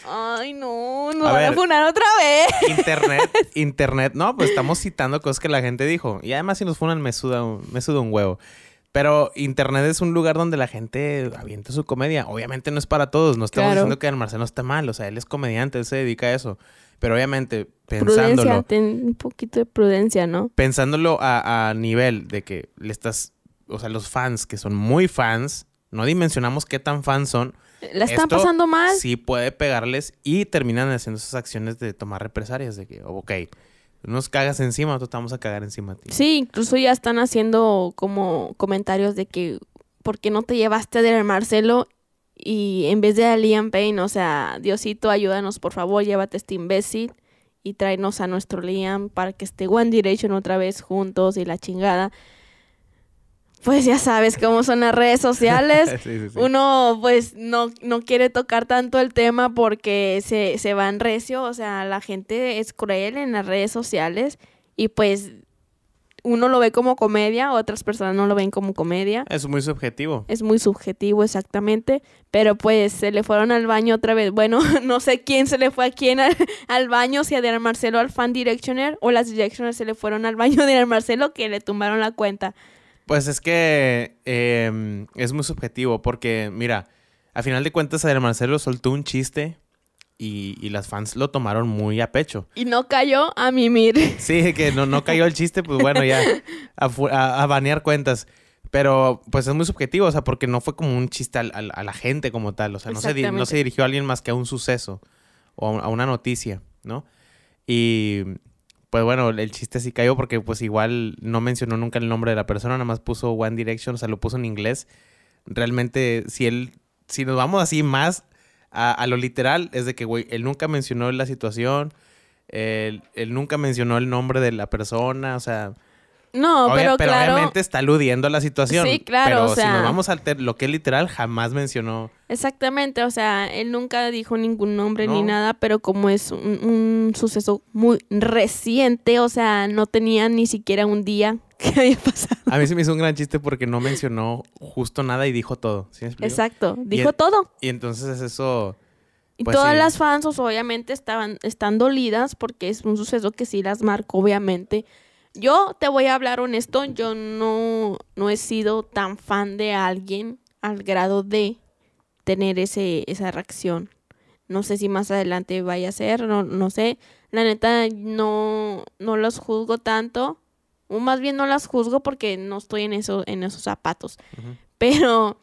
Ay, no, nos van a funar otra vez. Internet, internet. No, pues estamos citando cosas que la gente dijo. Y además si nos funan me suda me suda un huevo. Pero internet es un lugar donde la gente avienta su comedia. Obviamente no es para todos. No estamos diciendo que el Marcelo está mal. O sea, él es comediante, él se dedica a eso. Pero obviamente, pensándolo. Prudencia, ten un poquito de prudencia, ¿no? Pensándolo a, a, nivel de que le estás. O sea, los fans que son muy fans, no dimensionamos qué tan fans son. La están pasando mal. Sí, puede pegarles y terminan haciendo esas acciones de tomar represalias. De que, ok, nos cagas encima, nosotros estamos a cagar encima de ti. Sí, incluso ya están haciendo como comentarios de que ¿por qué no te llevaste de Marcelo y en vez de a Liam Payne? O sea, Diosito, ayúdanos por favor, llévate este imbécil y tráenos a nuestro Liam para que esté One Direction otra vez juntos y la chingada pues ya sabes cómo son las redes sociales. Uno pues no, no quiere tocar tanto el tema porque se, se va en recio, o sea, la gente es cruel en las redes sociales y pues uno lo ve como comedia, otras personas no lo ven como comedia. Es muy subjetivo. Es muy subjetivo, exactamente. Pero pues se le fueron al baño otra vez. Bueno, no sé quién se le fue a quién al, baño, si a Diana Marcelo al fan directioner o las directioners se le fueron al baño de Diana Marcelo que le tumbaron la cuenta. Pues es que em, es muy subjetivo porque, mira, a final de cuentas Adelman Marcelo soltó un chiste y, las fans lo tomaron muy a pecho. Y no cayó a mimir. Sí, que no, no cayó el chiste, pues bueno, ya a, banear cuentas. Pero pues es muy subjetivo, o sea, porque no fue como un chiste a, la gente como tal, o sea, no se, no se dirigió a alguien más que a un suceso o a, una noticia, ¿no? Y pues bueno, el chiste sí cayó porque pues igual no mencionó nunca el nombre de la persona, nada más puso One Direction, o sea, lo puso en inglés. Realmente, si él, si nos vamos así más a, lo literal, es de que, güey, él nunca mencionó la situación, él, él, nunca mencionó el nombre de la persona, o sea, no, pero, pero obviamente está aludiendo a la situación. Sí, claro. Pero o sea, si nos vamos a lo que literal, jamás mencionó. Exactamente, o sea, él nunca dijo ningún nombre ni nada, pero como es un, suceso muy reciente, o sea, no tenía ni siquiera un día que había pasado. A mí se me hizo un gran chiste porque no mencionó justo nada y dijo todo. Exacto, dijo todo. Y entonces es eso. y pues, todas las fans, obviamente, estaban, están dolidas porque es un suceso que sí las marcó, obviamente yo te voy a hablar honesto, yo no, no he sido tan fan de alguien al grado de tener ese, esa reacción. No sé si más adelante vaya a ser, no, sé. La neta, no, no los juzgo tanto. O más bien no las juzgo porque no estoy en, eso, en esos zapatos. Pero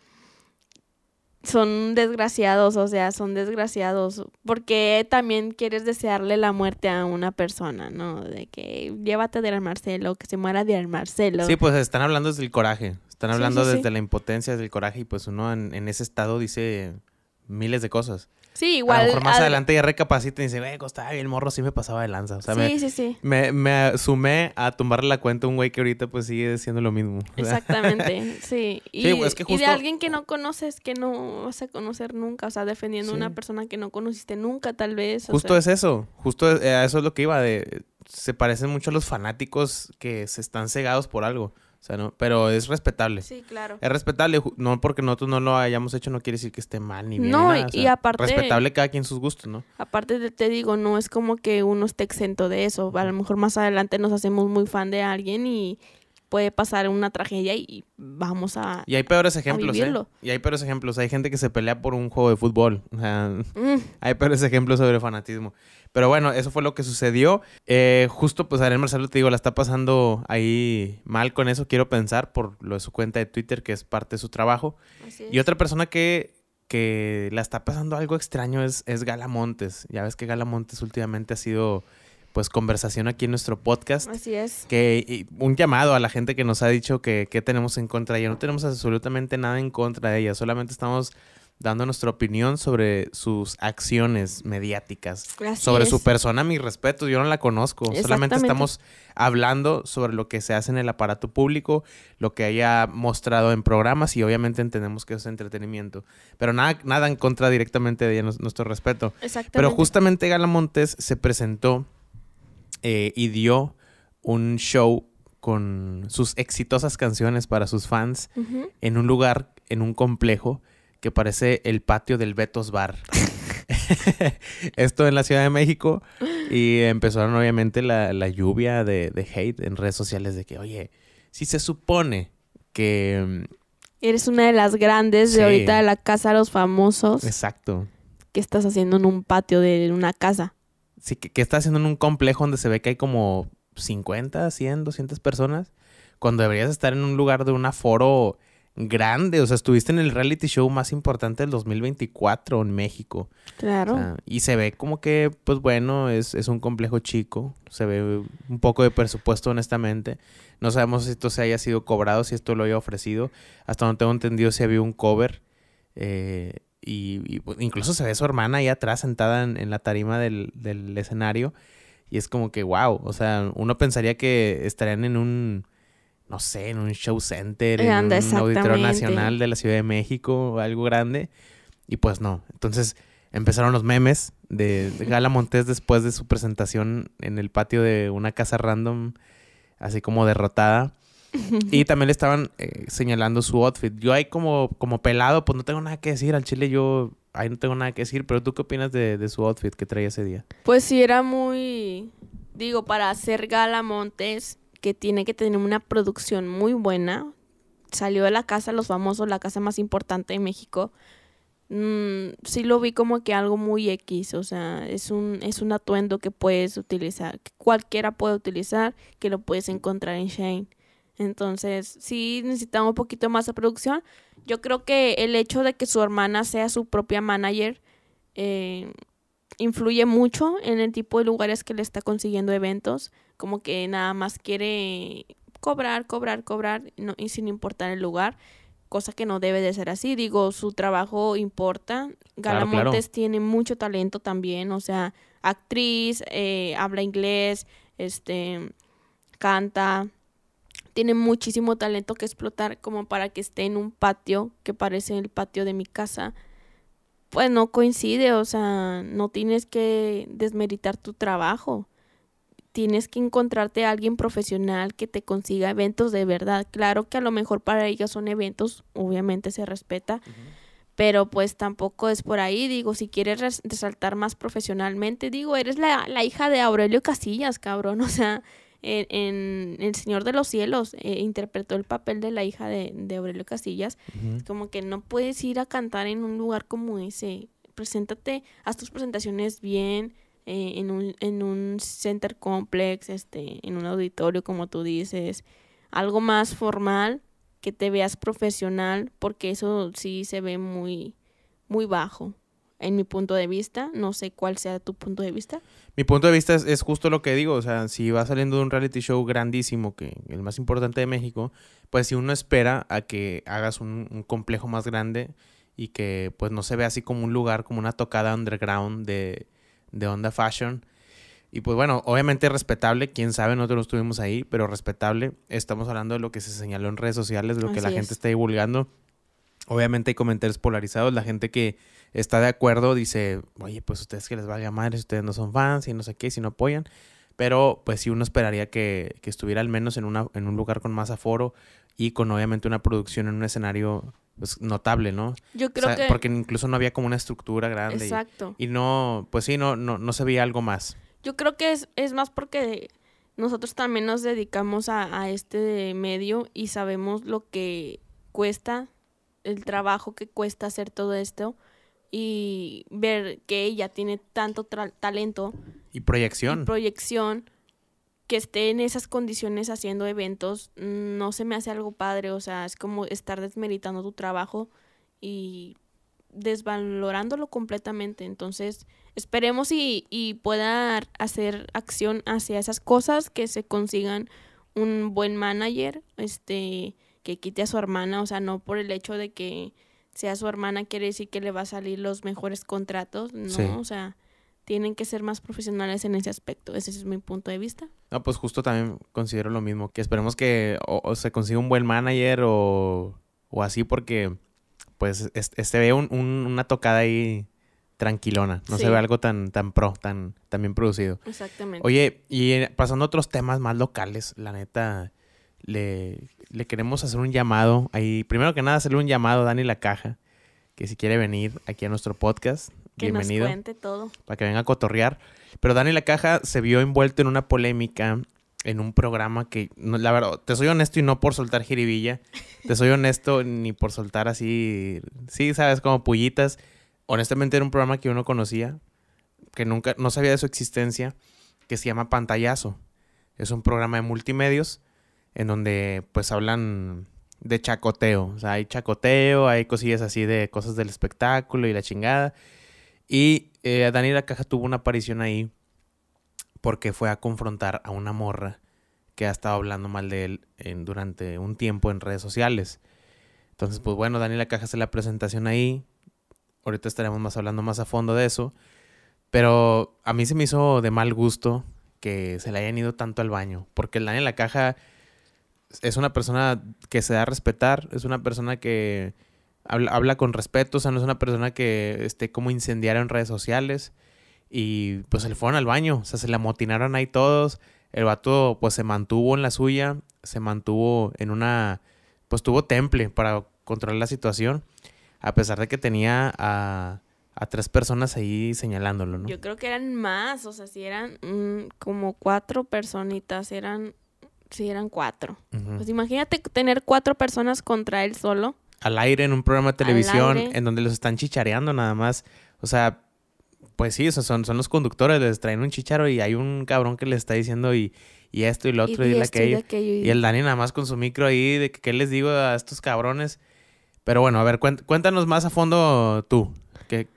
son desgraciados, o sea, son desgraciados, porque también quieres desearle la muerte a una persona, ¿no? De que llévate de Marcelo, que se muera de Marcelo. Sí, pues están hablando desde el coraje, están hablando desde la impotencia, del coraje, y pues uno en, en, ese estado dice miles de cosas. Sí, igual. A lo mejor más adelante ya recapacita y dice, güey, costaba el morro sí me pasaba de lanza. sí, sí, sí. Me, sumé a tumbarle la cuenta a un güey que ahorita pues sigue siendo lo mismo. Exactamente, sí. Y, de alguien que no conoces, que no vas a conocer nunca. O sea, defendiendo a una persona que no conociste nunca, tal vez. justo es eso. Justo eh, eso es lo que iba de... Se parecen mucho a los fanáticos que se están cegados por algo sea, no, pero es respetable. Sí, claro. Es respetable, no porque nosotros no lo hayamos hecho no quiere decir que esté mal ni bien. y aparte... Respetable cada quien sus gustos, ¿no? Aparte de, te digo, no es como que uno esté exento de eso. A lo mejor más adelante nos hacemos muy fan de alguien y, puede pasar una tragedia y vamos a Y hay peores ejemplos, ¿eh? Y hay peores ejemplos. Hay gente que se pelea por un juego de fútbol. Mm. Hay peores ejemplos sobre fanatismo. Pero bueno, eso fue lo que sucedió. Eh, justo, pues, Ariel Marcelo, te digo, la está pasando ahí mal con eso, quiero pensar, por lo de su cuenta de Twitter, que es parte de su trabajo. Y otra persona que, que la está pasando algo extraño es, es Gala Montes. Ya ves que Gala Montes últimamente ha sido pues conversación aquí en nuestro podcast. Así es. Que un llamado a la gente que nos ha dicho que, que tenemos en contra de ella. No tenemos absolutamente nada en contra de ella, solamente estamos dando nuestra opinión sobre sus acciones mediáticas, sobre su persona, mi respeto. yo no la conozco, solamente estamos hablando sobre lo que se hace en el aparato público, lo que haya mostrado en programas y obviamente entendemos que es entretenimiento, pero nada, nada en contra directamente de ella, nuestro respeto. Exactamente. Pero justamente Gala Montes se presentó eh, y dio un show con sus exitosas canciones para sus fans en un lugar, en un complejo que parece el patio del Betos Bar. Esto en la Ciudad de México. Y empezaron obviamente la, lluvia de, hate en redes sociales de que, oye, si se supone que... Mm, Eres una de las grandes de ahorita de la casa de los famosos. Exacto. ¿Qué estás haciendo en un patio de una casa? sí, que, está haciendo en un complejo donde se ve que hay como 50, 100, 200 personas, cuando deberías estar en un lugar de un aforo grande. O sea, estuviste en el reality show más importante del 2024 en México. Claro. y se ve como que, pues bueno, es, un complejo chico. Se ve un poco de presupuesto, honestamente. No sabemos si esto se haya sido cobrado, si esto lo haya ofrecido. Hasta no tengo entendido, si había un cover. Eh, y, pues, incluso se ve su hermana ahí atrás sentada en, la tarima del, escenario. Y es como que, wow, o sea, uno pensaría que estarían en un, no sé, en un show center, en un auditorio nacional de la Ciudad de México o algo grande. Y pues no. Entonces empezaron los memes de Gala Montes después de su presentación en el patio de una casa random, así como derrotada y también le estaban eh, señalando su outfit. Yo ahí como, como pelado, pues no tengo nada que decir. Al chile yo ahí no tengo nada que decir. Pero ¿tú qué opinas de, su outfit que traía ese día? Pues sí, era muy... Digo, para hacer Gala Montes, que tiene que tener una producción muy buena. Salió de la casa Los Famosos, la casa más importante de México. Mm, sí lo vi como que algo muy X, o sea, es un, es un atuendo que puedes utilizar, que cualquiera puede utilizar, que lo puedes encontrar en Shane. Entonces, sí necesitamos un poquito más de producción. Yo creo que el hecho de que su hermana sea su propia manager eh, influye mucho en el tipo de lugares que le está consiguiendo eventos. Como que nada más quiere cobrar, cobrar, cobrar y sin importar el lugar. Cosa que no debe de ser así. Digo, su trabajo importa. Gala tiene mucho talento también. O sea, actriz, eh, habla inglés, este, canta tiene muchísimo talento que explotar como para que esté en un patio que parece el patio de mi casa. Pues no coincide, o sea, no tienes que desmeritar tu trabajo. Tienes que encontrarte a alguien profesional que te consiga eventos de verdad. Claro que a lo mejor para ella son eventos, obviamente se respeta, pero pues tampoco es por ahí. Digo, si quieres resaltar más profesionalmente, digo, eres la, la hija de Aurelio Casillas, cabrón, o sea, en, El Señor de los Cielos, eh, interpretó el papel de la hija de, de Aurelio Castillas. Como que no puedes ir a cantar en un lugar como ese. Preséntate, haz tus presentaciones bien, eh, en, un, en un center complex, este, en un auditorio, como tú dices. Algo más formal, que te veas profesional, porque eso sí se ve muy, muy bajo en mi punto de vista. No sé cuál sea tu punto de vista. Mi punto de vista es, justo lo que digo. O sea, si va saliendo de un reality show grandísimo, que el más importante de México, pues si uno espera a que hagas un, complejo más grande y que pues no se vea así como un lugar, como una tocada underground de, de onda fashion. Y pues bueno, obviamente respetable, quién sabe, nosotros estuvimos ahí, pero respetable. Estamos hablando de lo que se señaló en redes sociales, de lo que la gente está divulgando. Obviamente hay comentarios polarizados, la gente que está de acuerdo, dice, oye, pues ustedes que les a madre, si ustedes no son fans y no sé qué, si no apoyan. Pero pues sí uno esperaría que, estuviera al menos en, una, en un lugar con más aforo y con obviamente una producción en un escenario pues, notable, ¿no? Yo creo que... Porque incluso no había como una estructura grande. Exacto. Y, no, pues sí, no, no, no se veía algo más. Yo creo que es, es más porque nosotros también nos dedicamos a, a, este medio y sabemos lo que cuesta, el trabajo que cuesta hacer todo esto y ver que ella tiene tanto talento. Y proyección. proyección. Que esté en esas condiciones haciendo eventos, no se me hace algo padre. O sea, es como estar desmeritando tu trabajo y desvalorándolo completamente. Entonces, esperemos y, y pueda hacer acción hacia esas cosas, que se consigan un buen manager, este, que quite a su hermana. O sea, no por el hecho de que sea su hermana, quiere decir que le va a salir los mejores contratos, ¿no? O sea, tienen que ser más profesionales en ese aspecto. Ese es mi punto de vista. No, pues justo también considero lo mismo, que esperemos que o, se consiga un buen manager o, o así, porque pues este, ve una tocada ahí tranquilona, no se ve algo tan, tan pro, tan, tan bien producido. Exactamente. Oye, y eh, pasando a otros temas más locales, la neta, le, le queremos hacer un llamado. Ahí, primero que nada, hacerle un llamado a Dani La Caja, que si quiere venir aquí a nuestro podcast, que bienvenido. Nos cuente todo. Para que venga a cotorrear. Pero Dani La Caja se vio envuelto en una polémica en un programa que, la verdad, te soy honesto y no por soltar jiribilla, te soy honesto ni por soltar así, sí, sabes, como pullitas. Honestamente era un programa que uno conocía, que nunca, no sabía de su existencia, que se llama Pantallazo. Es un programa de multimedios en donde pues hablan de chacoteo. O sea, hay chacoteo, hay cosillas así de cosas del espectáculo y la chingada. Y eh, Daniela Caja tuvo una aparición ahí porque fue a confrontar a una morra que ha estado hablando mal de él en, durante un tiempo en redes sociales. Entonces, pues bueno, Daniela Caja hace la presentación ahí. Ahorita estaremos más hablando más a fondo de eso. Pero a mí se me hizo de mal gusto que se le hayan ido tanto al baño. Porque el Daniela Caja es una persona que se da a respetar, es una persona que habla, con respeto, o sea, no es una persona que esté como incendiar en redes sociales. Y pues se le fueron al baño, o sea, se le amotinaron ahí todos. El vato pues se mantuvo en la suya, se mantuvo en una, pues tuvo temple para controlar la situación, a pesar de que tenía a, tres personas ahí señalándolo, ¿no? Yo creo que eran más, o sea, si eran mm, como cuatro personitas, eran Sí, eran cuatro. Pues imagínate tener cuatro personas contra él solo. Al aire en un programa de televisión en donde los están chichareando nada más. O sea, pues sí, son, son los conductores, les traen un chicharo y hay un cabrón que le está diciendo y, y esto y lo otro y, la que Y, el Dani nada más con su micro ahí de que qué les digo a estos cabrones. Pero bueno, a ver, cuéntanos más a fondo tú.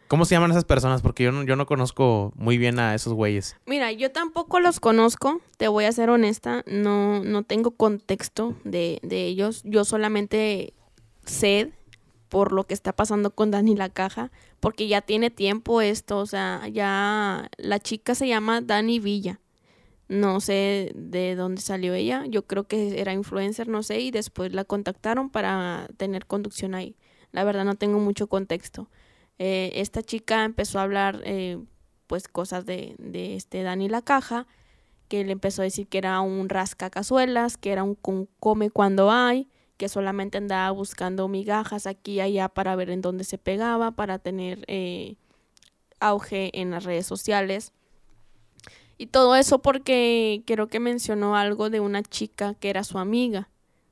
¿Cómo se llaman esas personas? Porque yo no, yo no conozco muy bien a esos güeyes. Mira, yo tampoco los conozco, te voy a ser honesta, no, no tengo contexto de, de ellos, yo solamente sé por lo que está pasando con Dani la caja, porque ya tiene tiempo esto, o sea, ya la chica se llama Dani Villa. No sé de dónde salió ella, yo creo que era influencer, no sé, y después la contactaron para tener conducción ahí. La verdad no tengo mucho contexto. Eh, esta chica empezó a hablar eh, pues cosas de, este Dani la caja, que le empezó a decir que era un rasca cazuelas, que era un come cuando hay, que solamente andaba buscando migajas aquí y allá para ver en dónde se pegaba, para tener eh, auge en las redes sociales. Y todo eso porque creo que mencionó algo de una chica que era su amiga.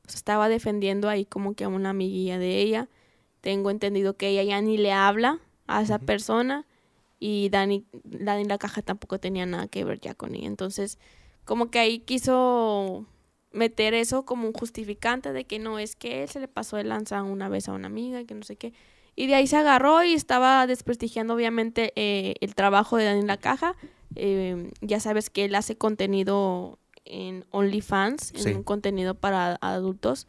estaba defendiendo ahí como que a una amiguilla de ella tengo entendido que ella ya ni le habla a esa persona y Dani, Dani la caja tampoco tenía nada que ver ya con ella. Entonces, como que ahí quiso meter eso como un justificante de que no es que él se le pasó el lanza una vez a una amiga, que no sé qué. Y de ahí se agarró y estaba desprestigiando obviamente eh, el trabajo de Dani la caja. Em, ya sabes que él hace contenido en OnlyFans, en un contenido para adultos.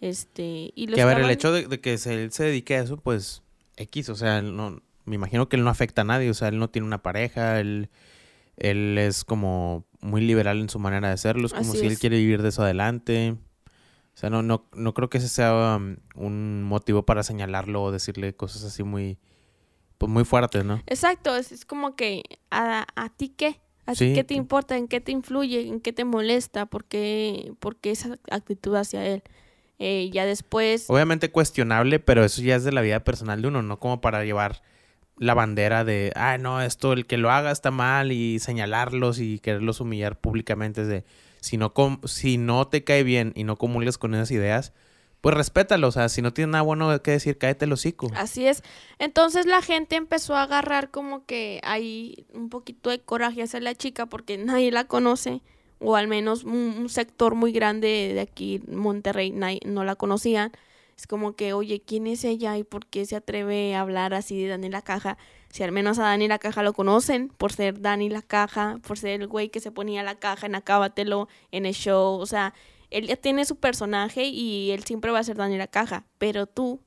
Este, y que a ver, el hecho de, que él se, dedique a eso, pues X, o sea, no, me imagino que él no afecta a nadie, o sea, él no tiene una pareja, él, él es como muy liberal en su manera de serlo, es como si él quiere vivir de eso adelante. O sea, no, no, no creo que ese sea um, un motivo para señalarlo o decirle cosas así muy, pues muy fuertes, ¿no? Exacto, es, como que a, a ti qué, a ti qué te importa, en qué te influye, en qué te molesta, porque por qué esa actitud hacia él. Eh, ya después. Obviamente cuestionable, pero eso ya es de la vida personal de uno, no como para llevar la bandera de, ah, no, esto el que lo haga está mal y señalarlos y quererlos humillar públicamente. Es de, si no, si no te cae bien y no comulgas con esas ideas, pues respétalo. O sea, si no tiene nada bueno que decir, cállate el hocico. Así es. Entonces la gente empezó a agarrar como que hay un poquito de coraje hacia la chica porque nadie la conoce o al menos un, sector muy grande de aquí, Monterrey, no la conocían. Es como que, oye, ¿quién es ella y por qué se atreve a hablar así de Dani la Caja? Si al menos a Dani la Caja lo conocen por ser Dani la Caja, por ser el güey que se ponía la caja en Acábatelo, en el show, o sea, él ya tiene su personaje y él siempre va a ser Dani la Caja, pero tú,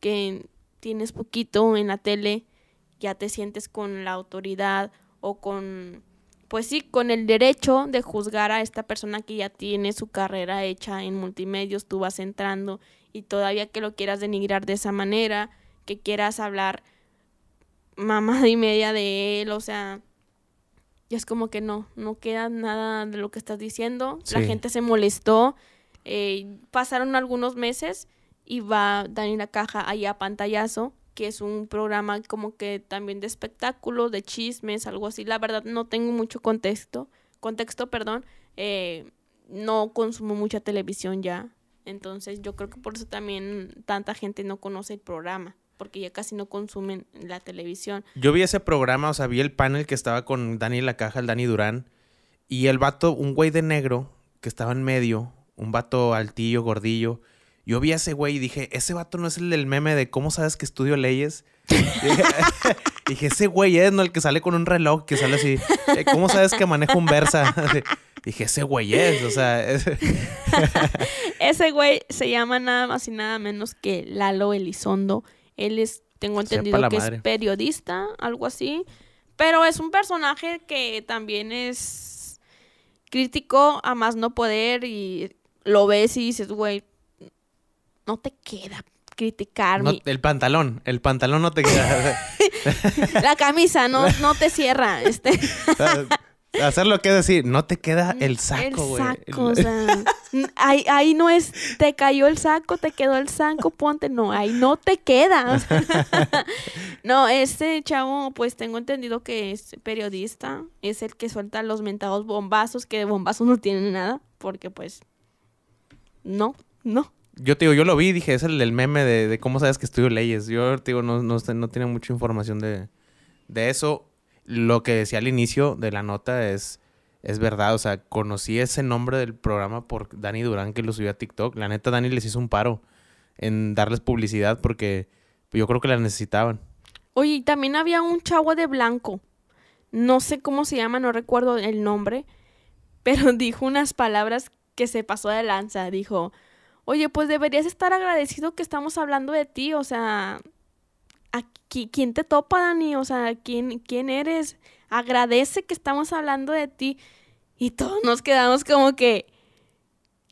que tienes poquito en la tele, ya te sientes con la autoridad o con pues sí, con el derecho de juzgar a esta persona que ya tiene su carrera hecha en multimedios, tú vas entrando y todavía que lo quieras denigrar de esa manera, que quieras hablar mamá y media de él, o sea, ya es como que no, no queda nada de lo que estás diciendo, la gente se molestó, eh, pasaron algunos meses y va Dani la caja ahí a pantallazo que es un programa como que también de espectáculo, de chismes, algo así. La verdad no tengo mucho contexto, contexto, perdón. Eh, no consumo mucha televisión ya, entonces yo creo que por eso también tanta gente no conoce el programa porque ya casi no consumen la televisión. Yo vi ese programa, o sea, vi el panel que estaba con Dani La Caja, el Dani Durán, y el vato, un güey de negro que estaba en medio, un vato altillo, gordillo, yo vi a ese güey y dije, ese vato no es el del meme de cómo sabes que estudio leyes. dije, ese güey es, ¿no? El que sale con un reloj, que sale así. Eh, ¿Cómo sabes que manejo un Versa? dije, ese güey es, o sea... ese güey se llama nada más y nada menos que Lalo Elizondo. Él es, tengo entendido que es periodista, algo así. Pero es un personaje que también es crítico a más no poder y lo ves y dices, güey, no te queda criticarme. el pantalón, el pantalón no te queda. la camisa no, no te cierra. Este. Hacer lo que es decir, no te queda el saco, güey. El saco, o sea, ahí, no es, te cayó el saco, te quedó el saco, ponte, no, ahí no te queda. no, este chavo, pues tengo entendido que es periodista, es el que suelta los mentados bombazos, que de bombazos no tienen nada, porque pues, no, no yo te digo, yo lo vi, dije, es el del meme de, cómo sabes que estudio leyes. Yo te digo, no, no, no tiene mucha información de, eso. Lo que decía al inicio de la nota es, es verdad. O sea, conocí ese nombre del programa por Dani Durán que lo subió a TikTok. La neta, Dani les hizo un paro en darles publicidad porque yo creo que la necesitaban. Oye, y también había un chavo de blanco. No sé cómo se llama, no recuerdo el nombre, pero dijo unas palabras que se pasó de lanza. Dijo, oye, pues deberías estar agradecido que estamos hablando de ti, o sea, aquí, ¿quién te topa, Dani? O sea, ¿quién, ¿quién eres? Agradece que estamos hablando de ti. Y todos nos quedamos como que,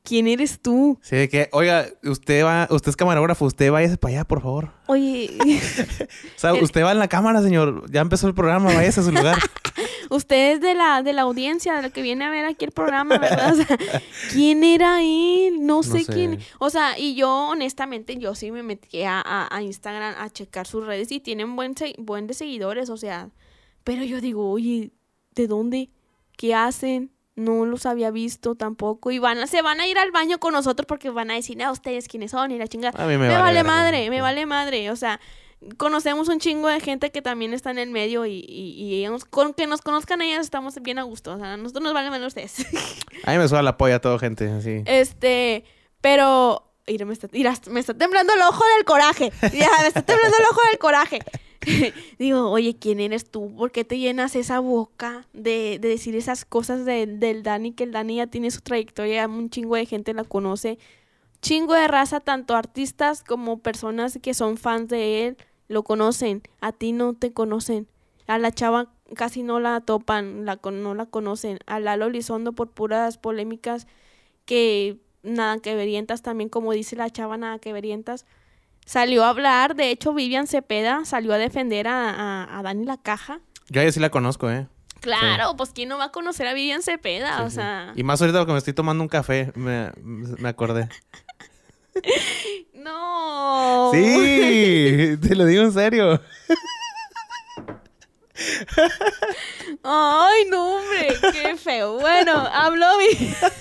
¿quién eres tú? Sí, que, oiga, usted va, usted es camarógrafo, usted váyase para allá, por favor. Oye. o sea, usted va en la cámara, señor. Ya empezó el programa, váyase a su lugar. usted es de la, de la audiencia, de lo que viene a ver aquí el programa, ¿verdad? ¿quién era él? No sé, quién. O sea, y yo, honestamente, yo sí me metí a, a Instagram a checar sus redes y tienen buen, buen de seguidores, o sea. Pero yo digo, oye, ¿de dónde? ¿Qué hacen? no los había visto tampoco. Y van a, se van a ir al baño con nosotros porque van a decir, a ah, ustedes quiénes son y la chingada. me, vale, madre, me vale madre. O sea, conocemos un chingo de gente que también está en el medio y, con que nos conozcan ellas estamos bien a gusto. O sea, a nosotros nos vale menos ustedes. a mí me suena la polla toda gente, así. Este, pero... me está, me está temblando el ojo del coraje. ya me está temblando el ojo del coraje. digo, oye, ¿quién eres tú? ¿Por qué te llenas esa boca de, decir esas cosas de, del Dani? Que el Dani ya tiene su trayectoria, un chingo de gente la conoce. Chingo de raza, tanto artistas como personas que son fans de él, lo conocen. A ti no te conocen. A la chava casi no la topan, la, no la conocen. A Lalo Lizondo por puras polémicas que nada que verientas también, como dice la chava, nada que verientas salió a hablar. De hecho, Vivian Cepeda salió a defender a, a, Dani La Caja. Yo sí la conozco, ¿eh? Claro, pues ¿quién no va a conocer a Vivian Cepeda? o sea... Y más ahorita que me estoy tomando un café, me, acordé. no. Sí, te lo digo en serio. Ay, no, hombre, qué feo. Bueno, habló Vivian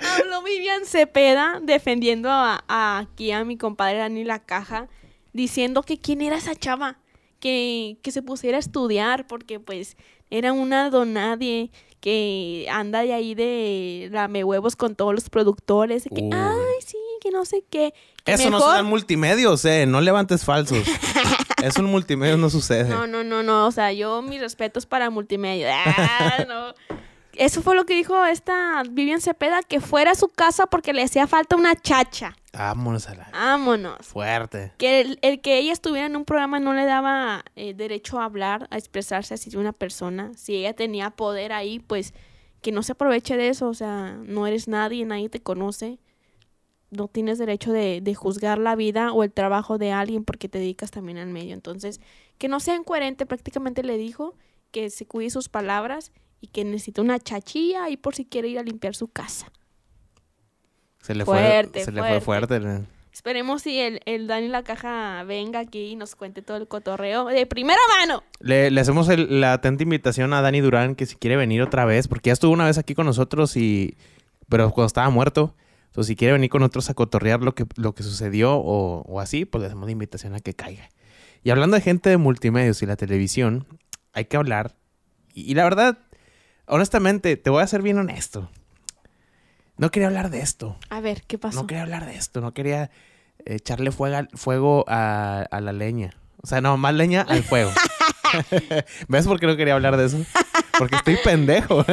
Habló Vivian Cepeda defendiendo a, aquí a mi compadre Dani La Caja, diciendo que quién era esa chava, que, se pusiera a estudiar, porque pues era una donadie que anda de ahí de lame huevos con todos los productores, que ay sí, que no sé qué. Eso no son multimedios, eh, no levantes falsos. es un multimedio, no sucede. No, no, no, no, o sea, yo mis respetos para multimedia. Ah, no. Eso fue lo que dijo esta Vivian Cepeda, que fuera a su casa porque le hacía falta una chacha. Vámonos a la... Vámonos. Fuerte. Que el, que ella estuviera en un programa no le daba eh, derecho a hablar, a expresarse así de una persona. Si ella tenía poder ahí, pues que no se aproveche de eso. O sea, no eres nadie, nadie te conoce. No tienes derecho de, juzgar la vida o el trabajo de alguien porque te dedicas también al medio. Entonces, que no sea incoherente, prácticamente le dijo que se cuide sus palabras y que necesita una chachilla ahí por si quiere ir a limpiar su casa. Se le fuerte, fue se fuerte. Le fue fuerte. Esperemos si el, el Dani La Caja venga aquí y nos cuente todo el cotorreo de primera mano. Le, hacemos la atenta invitación a Dani Durán que si quiere venir otra vez, porque ya estuvo una vez aquí con nosotros y... Pero cuando estaba muerto. o si quiere venir con nosotros a cotorrear lo que, lo que sucedió o, así, pues le hacemos la invitación a que caiga. Y hablando de gente de multimedios y la televisión, hay que hablar. y la verdad, honestamente, te voy a ser bien honesto. No quería hablar de esto. A ver, ¿qué pasó? No quería hablar de esto, no quería eh, echarle fuego, fuego a, la leña. O sea, no, más leña al fuego. ¿Ves por qué no quería hablar de eso? Porque estoy pendejo.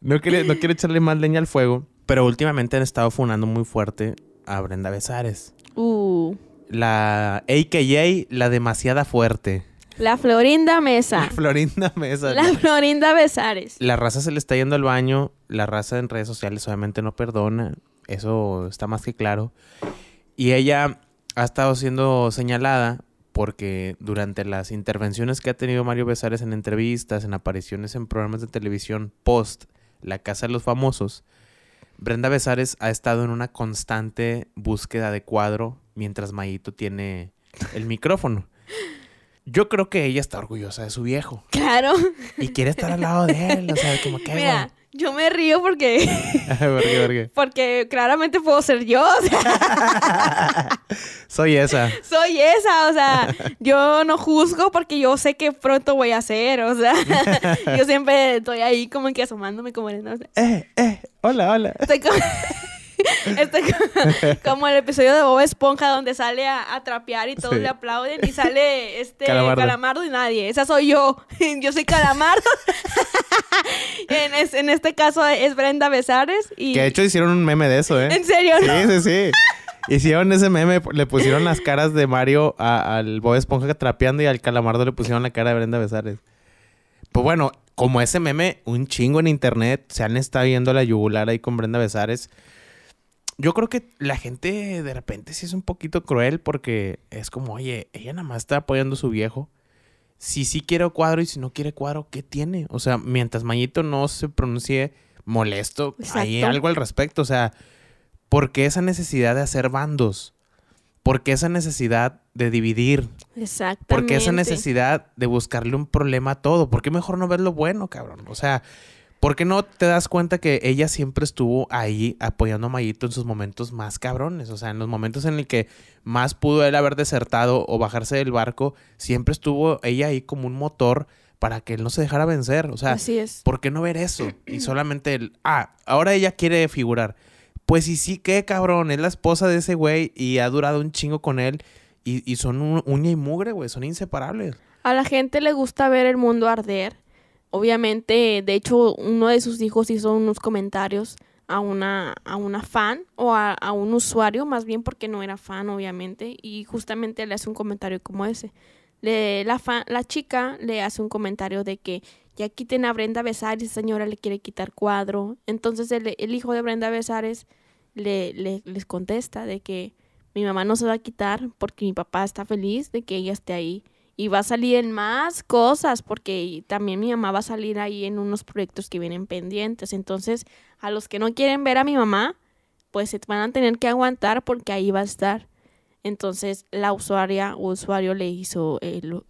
no, quiero, no quiero echarle más leña al fuego. Pero últimamente han estado funando muy fuerte a Brenda Besares. Uh. La AKA, la demasiada fuerte. La Florinda Mesa. La Florinda Mesa. La Florinda Besares. La raza se le está yendo al baño. La raza en redes sociales obviamente no perdona. Eso está más que claro. Y ella ha estado siendo señalada porque durante las intervenciones que ha tenido Mario Besares en entrevistas, en apariciones en programas de televisión post La Casa de los Famosos, Brenda Besares ha estado en una constante búsqueda de cuadro mientras Mayito tiene el micrófono yo creo que ella está orgullosa de su viejo. Claro. Y quiere estar al lado de él, o sea, como que... Mira, yo me río porque... Porque claramente puedo ser yo. Soy esa. Soy esa, o sea, yo no juzgo porque yo sé qué pronto voy a hacer. o sea, yo siempre estoy ahí como que asomándome como... El... no eh, eh, hola, hola. Estoy como... este, como el episodio de Bob Esponja donde sale a, trapear y todos le aplauden y sale este calamardo. y nadie. Esa soy yo. yo soy calamardo. en, este caso es Brenda Besares. Y... Que de hecho hicieron un meme de eso, ¿eh? ¿En serio? Sí, sí, sí. Hicieron ese meme, le pusieron las caras de Mario al Bob Esponja trapeando y al calamardo le pusieron la cara de Brenda Besares. Pues bueno, como ese meme, un chingo en internet, se han estado viendo la yugular ahí con Brenda Besares yo creo que la gente de repente sí es un poquito cruel porque es como, oye, ella nada más está apoyando a su viejo. Si sí quiere cuadro y si no quiere cuadro, ¿qué tiene? O sea, mientras Mayito no se pronuncie molesto, hay algo al respecto. O sea, ¿por qué esa necesidad de hacer bandos? ¿Por qué esa necesidad de dividir? Exactamente. ¿Por qué esa necesidad de buscarle un problema a todo? ¿Por qué mejor no ver lo bueno, cabrón? O sea, ¿Por qué no te das cuenta que ella siempre estuvo ahí apoyando a Mayito en sus momentos más cabrones? O sea, en los momentos en los que más pudo él haber desertado o bajarse del barco, siempre estuvo ella ahí como un motor para que él no se dejara vencer. O sea, Así es. ¿por qué no ver eso? Y solamente él... ah, ahora ella quiere figurar. Pues y sí, qué cabrón, es la esposa de ese güey y ha durado un chingo con él y, son un, uña y mugre, güey, son inseparables. A la gente le gusta ver el mundo arder Obviamente, de hecho, uno de sus hijos hizo unos comentarios a una, a una fan o a, un usuario, más bien porque no era fan, obviamente, y justamente le hace un comentario como ese. Le, la, la chica le hace un comentario de que ya quiten a Brenda Besares, señora le quiere quitar cuadro. Entonces el, el hijo de Brenda Besares le, le, les contesta de que mi mamá no se va a quitar porque mi papá está feliz de que ella esté ahí y va a salir en más cosas porque también mi mamá va a salir ahí en unos proyectos que vienen pendientes. Entonces, a los que no quieren ver a mi mamá, pues se van a tener que aguantar porque ahí va a estar. Entonces, la usuaria o usuario le hizo,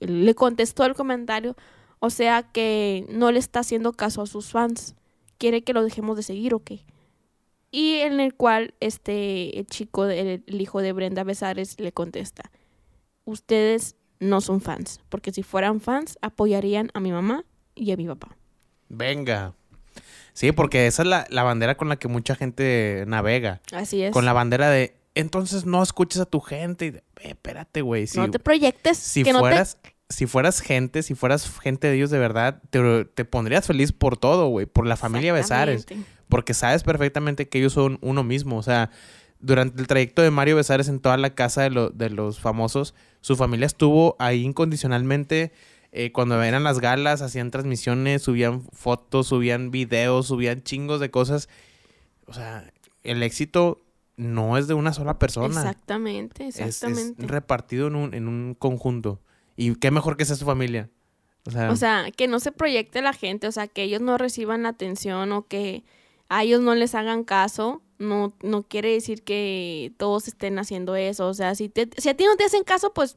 le contestó el comentario, o sea que no le está haciendo caso a sus fans. Quiere que lo dejemos de seguir o qué. Y en el cual este el chico, el hijo de Brenda Besares, le contesta ustedes no son fans, porque si fueran fans apoyarían a mi mamá y a mi papá. Venga. Sí, porque esa es la, bandera con la que mucha gente navega. Así es. Con la bandera de entonces no escuches a tu gente. espérate, güey. no te proyectes. Si fueras, si fueras gente, si fueras gente de ellos de verdad, te, te pondrías feliz por todo, güey. Por la familia Besares. Porque sabes perfectamente que ellos son uno mismo. O sea, durante el trayecto de Mario Besares en toda la casa de, de los famosos, su familia estuvo ahí incondicionalmente. Eh, cuando eran las galas, hacían transmisiones, subían fotos, subían videos, subían chingos de cosas. O sea, el éxito no es de una sola persona. Exactamente, exactamente. Es, repartido en un, conjunto. Y qué mejor que sea su familia. O sea, o sea, que no se proyecte la gente, o sea, que ellos no reciban atención o que a ellos no les hagan caso, no, quiere decir que todos estén haciendo eso. O sea, si, si a ti no te hacen caso, pues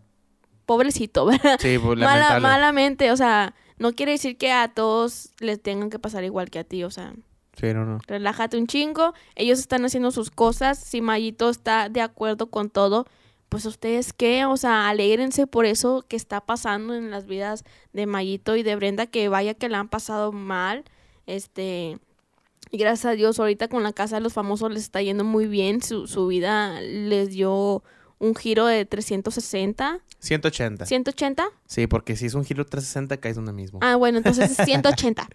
pobrecito, ¿verdad? Sí, pues, malamente, o sea, no quiere decir que a todos les tengan que pasar igual que a ti, o sea. Sí, no, no. Relájate un chingo, ellos están haciendo sus cosas, si Mayito está de acuerdo con todo, pues ustedes qué, o sea, alegrense por eso que está pasando en las vidas de Mayito y de Brenda, que vaya que la han pasado mal, este, y gracias a Dios, ahorita con la casa de los famosos les está yendo muy bien. Su, vida les dio un giro de 360. 180. ¿180? Sí, porque si es un giro 360 caes donde mismo. Ah, bueno, entonces es 180.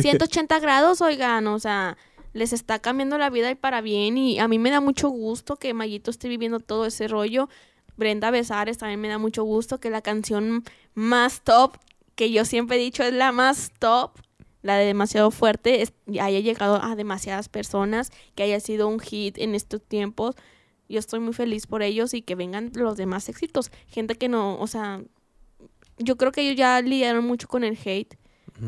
180 grados, oigan, o sea, les está cambiando la vida y para bien. Y a mí me da mucho gusto que Mayito esté viviendo todo ese rollo. Brenda Besares también me da mucho gusto que la canción más top, que yo siempre he dicho es la más top, la de demasiado fuerte haya llegado a demasiadas personas, que haya sido un hit en estos tiempos. Yo estoy muy feliz por ellos y que vengan los demás éxitos. Gente que no, o sea, yo creo que ellos ya lidiaron mucho con el hate,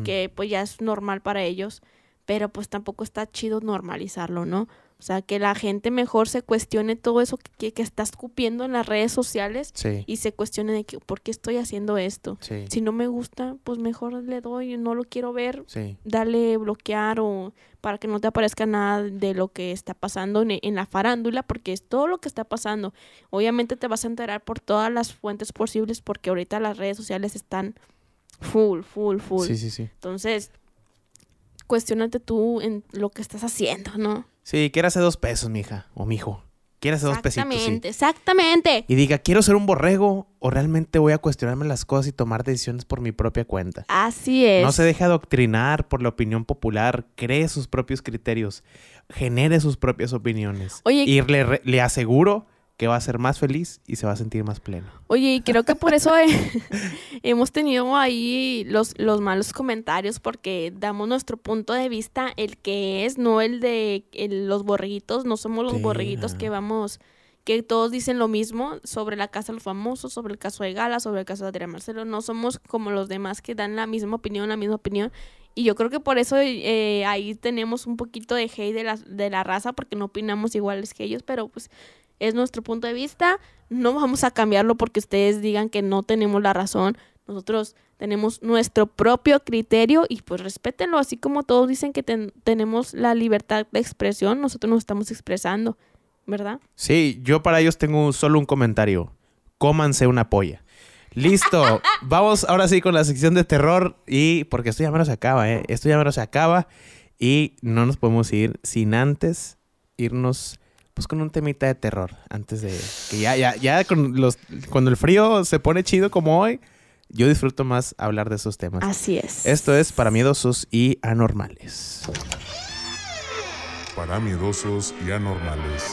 que pues ya es normal para ellos, pero pues tampoco está chido normalizarlo, ¿no? O sea, que la gente mejor se cuestione todo eso que, está escupiendo en las redes sociales y se cuestione de que, por qué estoy haciendo esto. Si no me gusta, pues mejor le doy, no lo quiero ver, dale bloquear o para que no te aparezca nada de lo que está pasando en, en, la farándula, porque es todo lo que está pasando. Obviamente te vas a enterar por todas las fuentes posibles porque ahorita las redes sociales están full, full, full. Sí, sí, sí. Entonces, cuestionarte tú en lo que estás haciendo, ¿no? Sí, quiero hacer dos pesos, mi hija o mi hijo. Quiere hacer dos pesitos. Exactamente, exactamente. Y diga, quiero ser un borrego o realmente voy a cuestionarme las cosas y tomar decisiones por mi propia cuenta. Así es. No se deje adoctrinar por la opinión popular, cree sus propios criterios, genere sus propias opiniones. Oye, y le, le aseguro que va a ser más feliz y se va a sentir más pleno. Oye, y creo que por eso hemos tenido ahí los, los malos comentarios, porque damos nuestro punto de vista, el que es, no el de los borreguitos, no somos los borriguitos borreguitos que vamos, que todos dicen lo mismo sobre la casa de los famosos, sobre el caso de Gala, sobre el caso de Adrián Marcelo, no somos como los demás que dan la misma opinión, la misma opinión. Y yo creo que por eso eh, ahí tenemos un poquito de hate de la, de la raza, porque no opinamos iguales que ellos, pero pues es nuestro punto de vista, no vamos a cambiarlo porque ustedes digan que no tenemos la razón. Nosotros tenemos nuestro propio criterio y pues respétenlo, así como todos dicen que tenemos la libertad de expresión, nosotros nos estamos expresando, ¿verdad? Sí, yo para ellos tengo solo un comentario. Cómanse una polla. Listo, vamos ahora sí con la sección de terror y porque esto ya menos se acaba, ¿eh? Esto ya menos se acaba y no nos podemos ir sin antes irnos pues, con un temita de terror antes de que ya ya ya con los cuando el frío se pone chido como hoy, yo disfruto más hablar de esos temas. Así es. Esto es para miedosos y anormales. Para miedosos y anormales.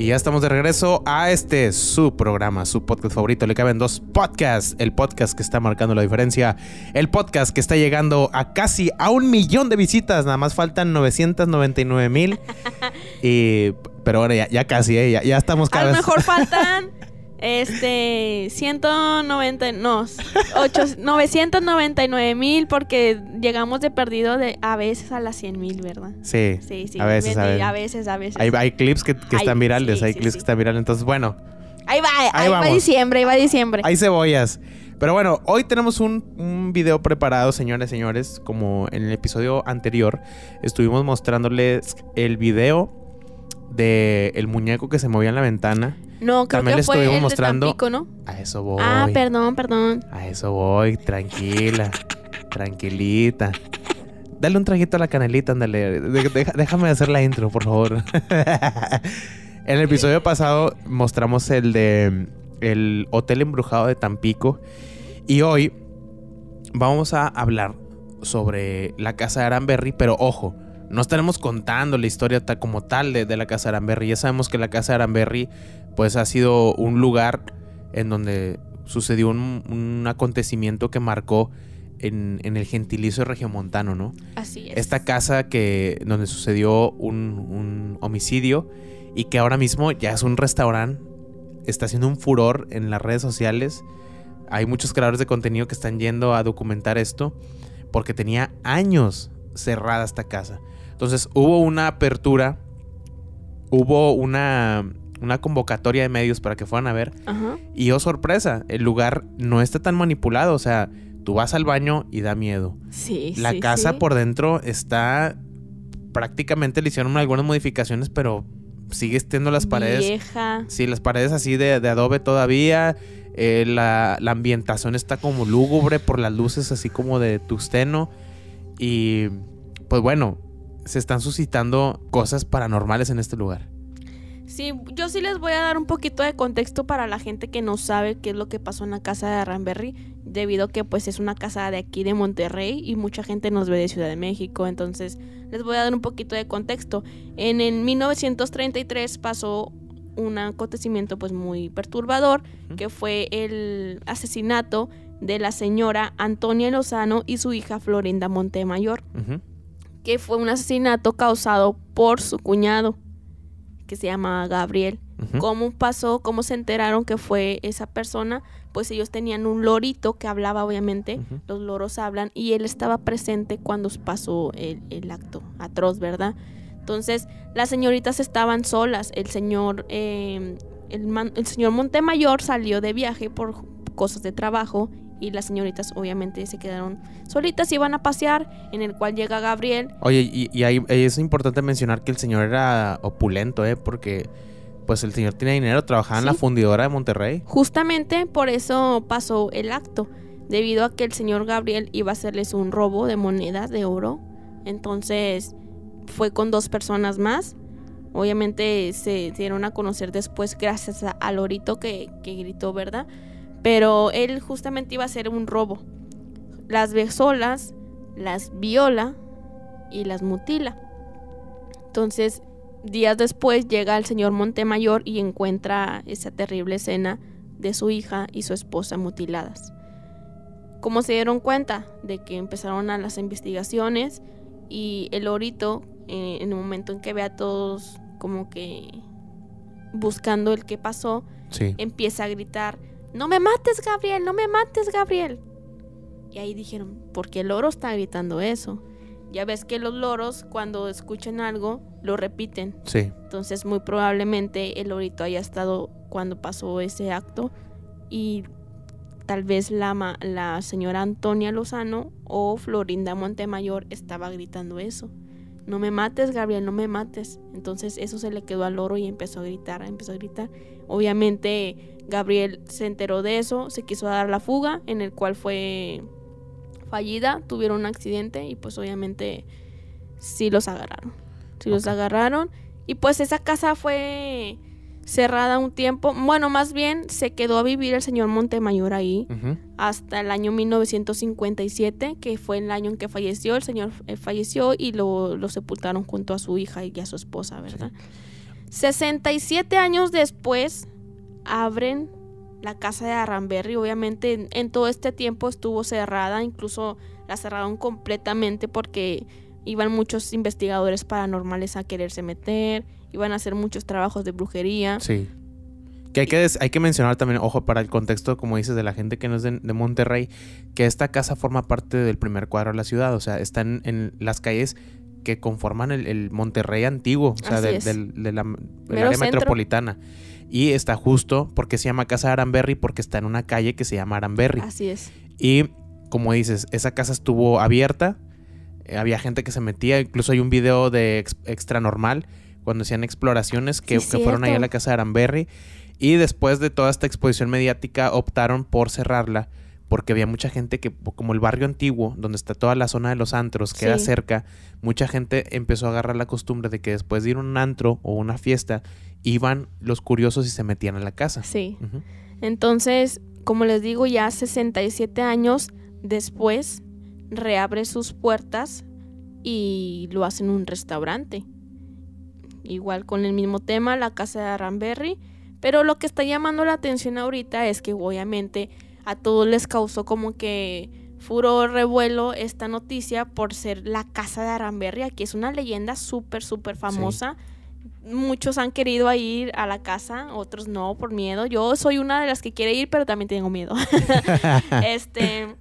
Y ya estamos de regreso a este su programa, su podcast favorito. Le caben dos podcasts. El podcast que está marcando la diferencia. El podcast que está llegando a casi a un millón de visitas. Nada más faltan 999 mil. y pero ahora ya, casi, ¿eh? ya, estamos casi. A lo mejor faltan este, 190, no, 8, 999 mil porque llegamos de perdido de a veces a las 100 mil, ¿verdad? Sí. Sí, sí. A veces, a veces. A veces, Hay, clips que, están virales, hay clips que están virales. Entonces, bueno. Ahí va, ahí, va diciembre, ahí va diciembre. Hay cebollas. Pero bueno, hoy tenemos un, un video preparado, señores, señores. Como en el episodio anterior, estuvimos mostrándoles el video de el muñeco que se movía en la ventana. No, creo También que le estuvimos mostrando. ¿no? A eso voy. Ah, perdón, perdón. A eso voy, tranquila. tranquilita. Dale un traguito a la canelita, ándale. déjame hacer la intro, por favor. en el episodio pasado mostramos el de el Hotel Embrujado de Tampico. Y hoy vamos a hablar sobre la casa de Aranberry, pero ojo, no estaremos contando la historia como tal de, la casa de Aranberry. Ya sabemos que la casa de Aranberry pues ha sido un lugar en donde sucedió un, acontecimiento que marcó en, en, el gentilicio regiomontano, ¿no? Así es. Esta casa que, donde sucedió un, un homicidio y que ahora mismo ya es un restaurante, está haciendo un furor en las redes sociales. Hay muchos creadores de contenido que están yendo a documentar esto porque tenía años cerrada esta casa. Entonces hubo una apertura, hubo una una convocatoria de medios para que fueran a ver. Y oh sorpresa, el lugar no está tan manipulado, o sea, tú vas al baño y da miedo. Sí, La casa por dentro está prácticamente le hicieron algunas modificaciones, pero sigue teniendo las paredes. Vieja. Sí, las paredes así de, adobe todavía. Eh, la, la, ambientación está como lúgubre por las luces así como de tusteno. Y pues bueno, se están suscitando cosas paranormales en este lugar. Sí, yo sí les voy a dar un poquito de contexto para la gente que no sabe qué es lo que pasó en la casa de Ramberry, debido a que pues es una casa de aquí de Monterrey y mucha gente nos ve de Ciudad de México, entonces les voy a dar un poquito de contexto. En el 1933 pasó un acontecimiento pues muy perturbador, que fue el asesinato de la señora Antonia Lozano y su hija Florinda Montemayor, que fue un asesinato causado por su cuñado que se llama Gabriel. ¿Cómo pasó? ¿Cómo se enteraron que fue esa persona? Pues ellos tenían un lorito que hablaba, obviamente, los loros hablan, y él estaba presente cuando pasó el, acto atroz, ¿verdad? Entonces, las señoritas estaban solas, el señor, eh, el señor Montemayor salió de viaje por cosas de trabajo y las señoritas obviamente se quedaron solitas y iban a pasear, en el cual llega Gabriel. Oye, y, ahí, es importante mencionar que el señor era opulento, ¿eh? Porque pues el señor tiene dinero, trabajaba en la fundidora de Monterrey. Justamente por eso pasó el acto, debido a que el señor Gabriel iba a hacerles un robo de monedas de oro. Entonces fue con dos personas más. Obviamente se dieron a conocer después gracias al Lorito que gritó, ¿verdad? Pero él justamente iba a hacer un robo. Las ve solas, las viola y las mutila. Entonces, días después llega el señor Montemayor y encuentra esa terrible escena de su hija y su esposa mutiladas. Como se dieron cuenta de que empezaron a las investigaciones y el orito, eh, en el momento en que ve a todos como que buscando el que pasó, empieza a gritar no me mates, Gabriel, no me mates, Gabriel. Y ahí dijeron, ¿por qué el loro está gritando eso? Ya ves que los loros cuando escuchan algo lo repiten. Sí. Entonces muy probablemente el lorito haya estado cuando pasó ese acto y tal vez la, la señora Antonia Lozano o Florinda Montemayor estaba gritando eso no me mates, Gabriel, no me mates. Entonces eso se le quedó al loro y empezó a gritar, empezó a gritar. Obviamente Gabriel se enteró de eso, se quiso dar la fuga, en el cual fue fallida, tuvieron un accidente y pues obviamente sí los agarraron. Sí los agarraron. Y pues esa casa fue cerrada un tiempo. Bueno, más bien se quedó a vivir el señor Montemayor ahí hasta el año 1957, que fue el año en que falleció. El señor eh, falleció y lo, sepultaron junto a su hija y a su esposa, ¿verdad? 67 años después abren la casa de Arranberry. Obviamente en todo este tiempo estuvo cerrada, incluso la cerraron completamente porque iban muchos investigadores paranormales a quererse meter van a hacer muchos trabajos de brujería. Sí. Que hay que, hay que mencionar también, ojo, para el contexto, como dices, de la gente que no es de, Monterrey, que esta casa forma parte del primer cuadro de la ciudad, o sea, están en las calles que conforman el, Monterrey antiguo, o sea, del, la, área metropolitana. Y está justo porque se llama Casa Aranberry, porque está en una calle que se llama Aranberry. Así es. Y como dices, esa casa estuvo abierta, eh, había gente que se metía, incluso hay un video de extra normal cuando hacían exploraciones que, fueron ahí a la casa de Aranberry. Y después de toda esta exposición mediática optaron por cerrarla porque había mucha gente que, como el barrio antiguo, donde está toda la zona de los antros, queda cerca, mucha gente empezó a agarrar la costumbre de que después de ir a un antro o una fiesta, iban los curiosos y se metían a la casa. Sí. Entonces, como les digo, ya 67 años después, reabre sus puertas y lo hacen un restaurante igual con el mismo tema, la casa de Aranberry. Pero lo que está llamando la atención ahorita es que obviamente a todos les causó como que furor, revuelo esta noticia por ser la casa de Aranberry. Aquí es una leyenda súper, súper famosa. Muchos han querido ir a la casa, otros no, por miedo. Yo soy una de las que quiere ir, pero también tengo miedo. este.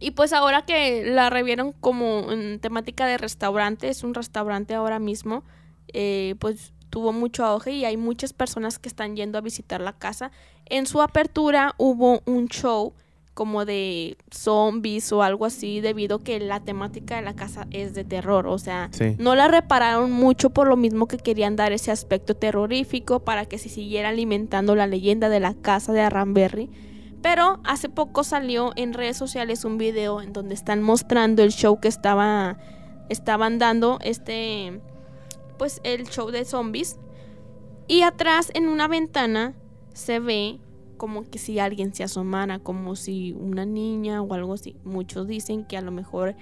Y pues ahora que la revieron como temática de restaurante, es un restaurante ahora mismo eh, pues tuvo mucho auge y hay muchas personas que están yendo a visitar la casa. En su apertura hubo un show como de zombies o algo así, debido a que la temática de la casa es de terror. O sea, no la repararon mucho por lo mismo que querían dar ese aspecto terrorífico para que se siguiera alimentando la leyenda de la casa de Arranberry. Pero hace poco salió en redes sociales un video en donde están mostrando el show que estaba, estaban dando este pues el show de zombies. Y atrás en una ventana se ve como que si alguien se asomara, como si una niña o algo así. Muchos dicen que a lo mejor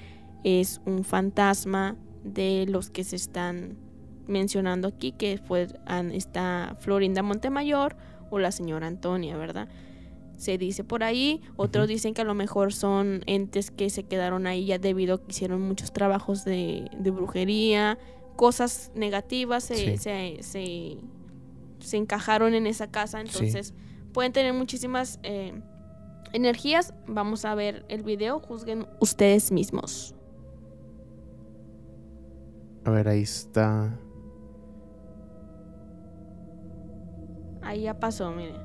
es un fantasma de los que se están mencionando aquí, que pues está Florinda Montemayor o la señora Antonia, ¿verdad? Se dice por ahí, otros dicen que a lo mejor son entes que se quedaron ahí ya debido a que hicieron muchos trabajos de brujería, cosas negativas se, encajaron en esa casa. Entonces, pueden tener muchísimas eh, energías. Vamos a ver el video, juzguen ustedes mismos. A ver, ahí está. Ahí ya pasó, mire.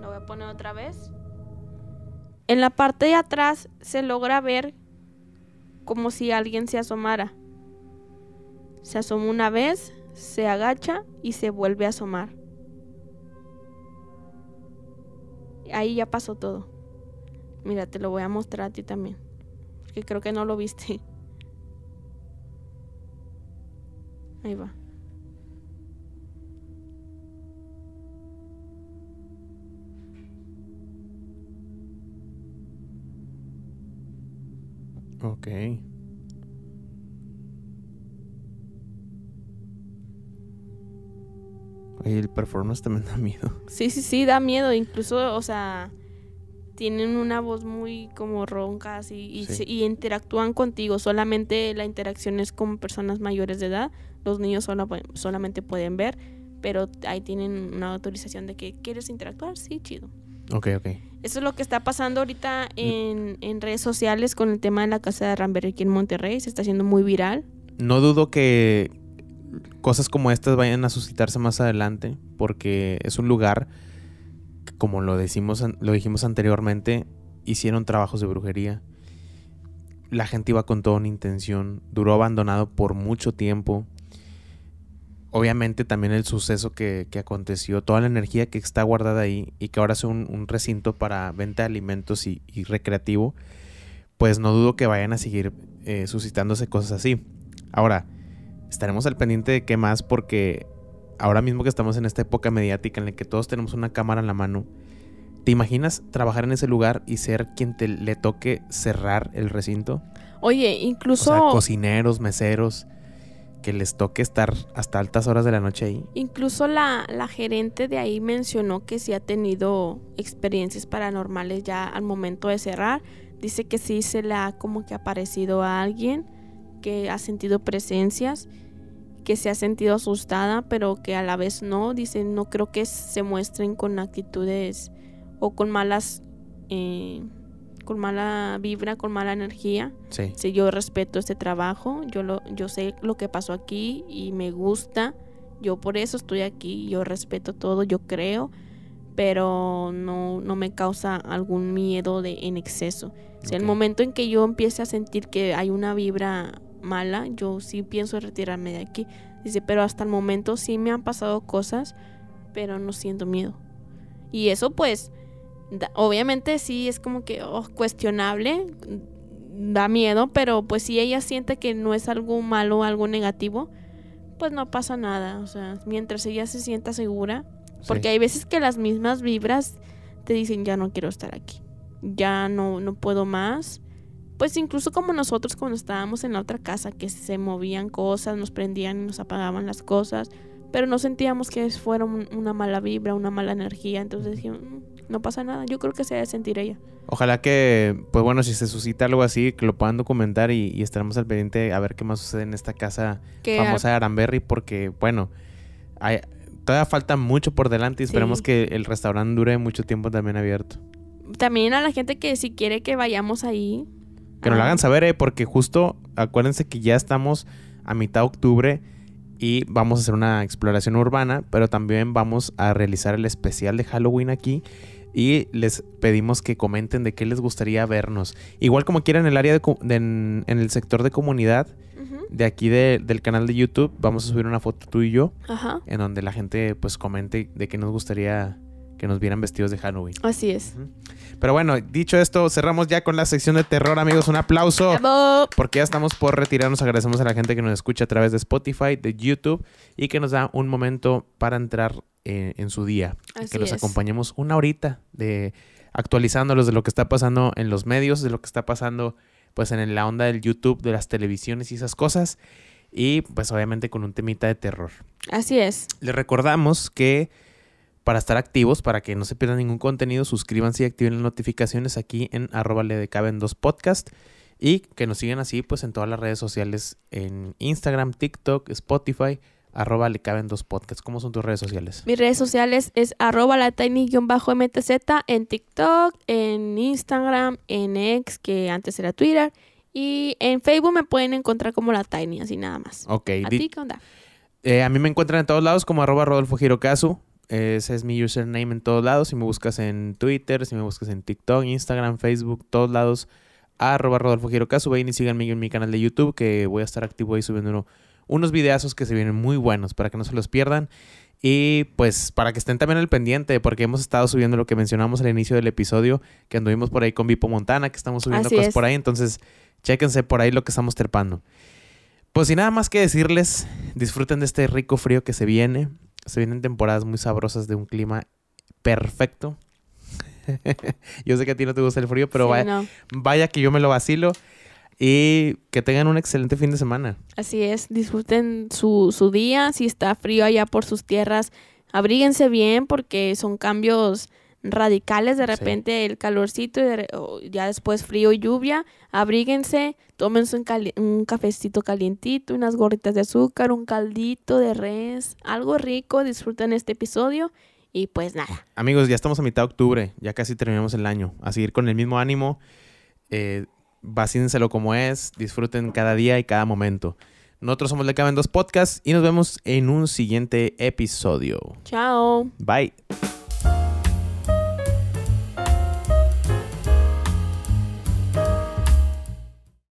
Lo voy a poner otra vez. En la parte de atrás se logra ver como si alguien se asomara. Se asoma una vez, se agacha y se vuelve a asomar. Ahí ya pasó todo. Mira, te lo voy a mostrar a ti también. Porque creo que no lo viste. Ahí va. Ok. el performance también da miedo. Sí, sí, sí, da miedo. Incluso, o sea, tienen una voz muy como ronca y, y interactúan contigo. Solamente la interacción es con personas mayores de edad. Los niños solo, solamente pueden ver, pero ahí tienen una autorización de que quieres interactuar. Sí, chido. Ok, ok. Eso es lo que está pasando ahorita en, redes sociales con el tema de la casa de Ramberry aquí en Monterrey. Se está haciendo muy viral. No dudo que cosas como estas vayan a suscitarse más adelante, porque es un lugar, como lo, decimos, lo dijimos anteriormente, hicieron trabajos de brujería. La gente iba con toda una intención, duró abandonado por mucho tiempo obviamente también el suceso que, aconteció, toda la energía que está guardada ahí y que ahora es un, recinto para venta de alimentos y, recreativo, pues no dudo que vayan a seguir eh, suscitándose cosas así. Ahora, estaremos al pendiente de qué más porque ahora mismo que estamos en esta época mediática en la que todos tenemos una cámara en la mano, ¿te imaginas trabajar en ese lugar y ser quien te, le toque cerrar el recinto? Oye, incluso... cocineros, meseros que les toque estar hasta altas horas de la noche ahí. Incluso la, gerente de ahí mencionó que sí ha tenido experiencias paranormales ya al momento de cerrar. Dice que sí se le ha como que aparecido a alguien, que ha sentido presencias, que se ha sentido asustada, pero que a la vez no. Dice, no creo que se muestren con actitudes o con malas... Eh, con mala vibra, con mala energía. Sí. Si yo respeto este trabajo, yo lo, yo sé lo que pasó aquí y me gusta. Yo por eso estoy aquí, yo respeto todo, yo creo, pero no, no me causa algún miedo de en exceso. Si el momento en que yo empiece a sentir que hay una vibra mala, yo sí pienso retirarme de aquí. Dice, pero hasta el momento sí me han pasado cosas, pero no siento miedo. Y eso pues obviamente sí es como que oh, cuestionable, da miedo, pero pues si ella siente que no es algo malo, algo negativo, pues no pasa nada. O sea, mientras ella se sienta segura, porque hay veces que las mismas vibras te dicen, ya no quiero estar aquí, ya no, no puedo más. Pues incluso como nosotros cuando estábamos en la otra casa, que se movían cosas, nos prendían y nos apagaban las cosas, pero no sentíamos que fuera una mala vibra, una mala energía, entonces no pasa nada. Yo creo que se de sentir ella. Ojalá que, pues bueno, si se suscita algo así, que lo puedan documentar y, estaremos al pendiente a ver qué más sucede en esta casa que famosa de Aramberry... porque, bueno, hay, todavía falta mucho por delante y esperemos que el restaurante dure mucho tiempo también abierto. También a la gente que si quiere que vayamos ahí. Que nos lo ah, hagan saber, eh, porque justo acuérdense que ya estamos a mitad de octubre y vamos a hacer una exploración urbana, pero también vamos a realizar el especial de Halloween aquí y les pedimos que comenten de qué les gustaría vernos. Igual como quieran en el área de, en, el sector de comunidad de aquí del canal de YouTube, vamos a subir una foto tú y yo en donde la gente pues comente de qué nos gustaría que nos vieran vestidos de Halloween. Así es. Pero bueno, dicho esto, cerramos ya con la sección de terror, amigos. Un aplauso. Porque ya estamos por retirarnos. Agradecemos a la gente que nos escucha a través de Spotify, de YouTube y que nos da un momento para entrar eh, en su día. Así que los acompañemos una horita de actualizándolos de lo que está pasando en los medios, de lo que está pasando pues en la onda del YouTube, de las televisiones y esas cosas. Y pues obviamente con un temita de terror. Así es. Les recordamos que para estar activos, para que no se pierdan ningún contenido, suscríbanse y activen las notificaciones aquí en arroba le caben dos podcast y que nos sigan así pues en todas las redes sociales en Instagram, TikTok, Spotify, arroba le caben dos ¿Cómo son tus redes sociales? Mis redes sociales es arroba la mtz en TikTok, en Instagram, en X, que antes era Twitter, y en Facebook me pueden encontrar como la Tiny, así nada más. Ok. ¿A ti qué onda? Eh, a mí me encuentran en todos lados como arroba Rodolfo Girocasu. Ese es mi username en todos lados. Si me buscas en Twitter, si me buscas en TikTok, Instagram, Facebook, todos lados. Arroba Rodolfo Girocaso. y síganme en mi canal de YouTube que voy a estar activo ahí subiendo unos videazos que se vienen muy buenos para que no se los pierdan. Y pues para que estén también al pendiente, porque hemos estado subiendo lo que mencionamos al inicio del episodio, que anduvimos por ahí con Vipo Montana, que estamos subiendo cosas por ahí. Entonces, chéquense por ahí lo que estamos trepando. Pues sin nada más que decirles, disfruten de este rico frío que se viene se vienen temporadas muy sabrosas de un clima perfecto. yo sé que a ti no te gusta el frío, pero vaya, que yo me lo vacilo. Y que tengan un excelente fin de semana. Así es, disfruten su, su día, si está frío allá por sus tierras, abríguense bien porque son cambios radicales, de repente el calorcito y ya después frío y lluvia, abríguense, tomen un, cafecito calientito, unas gorritas de azúcar, un caldito de res, algo rico, disfruten este episodio y pues nada. Amigos, ya estamos a mitad de octubre, ya casi terminamos el año, a seguir con el mismo ánimo, eh, como es, disfruten cada día y cada momento. Nosotros somos Le Caben Dos Podcast y nos vemos en un siguiente episodio. Chao. Bye.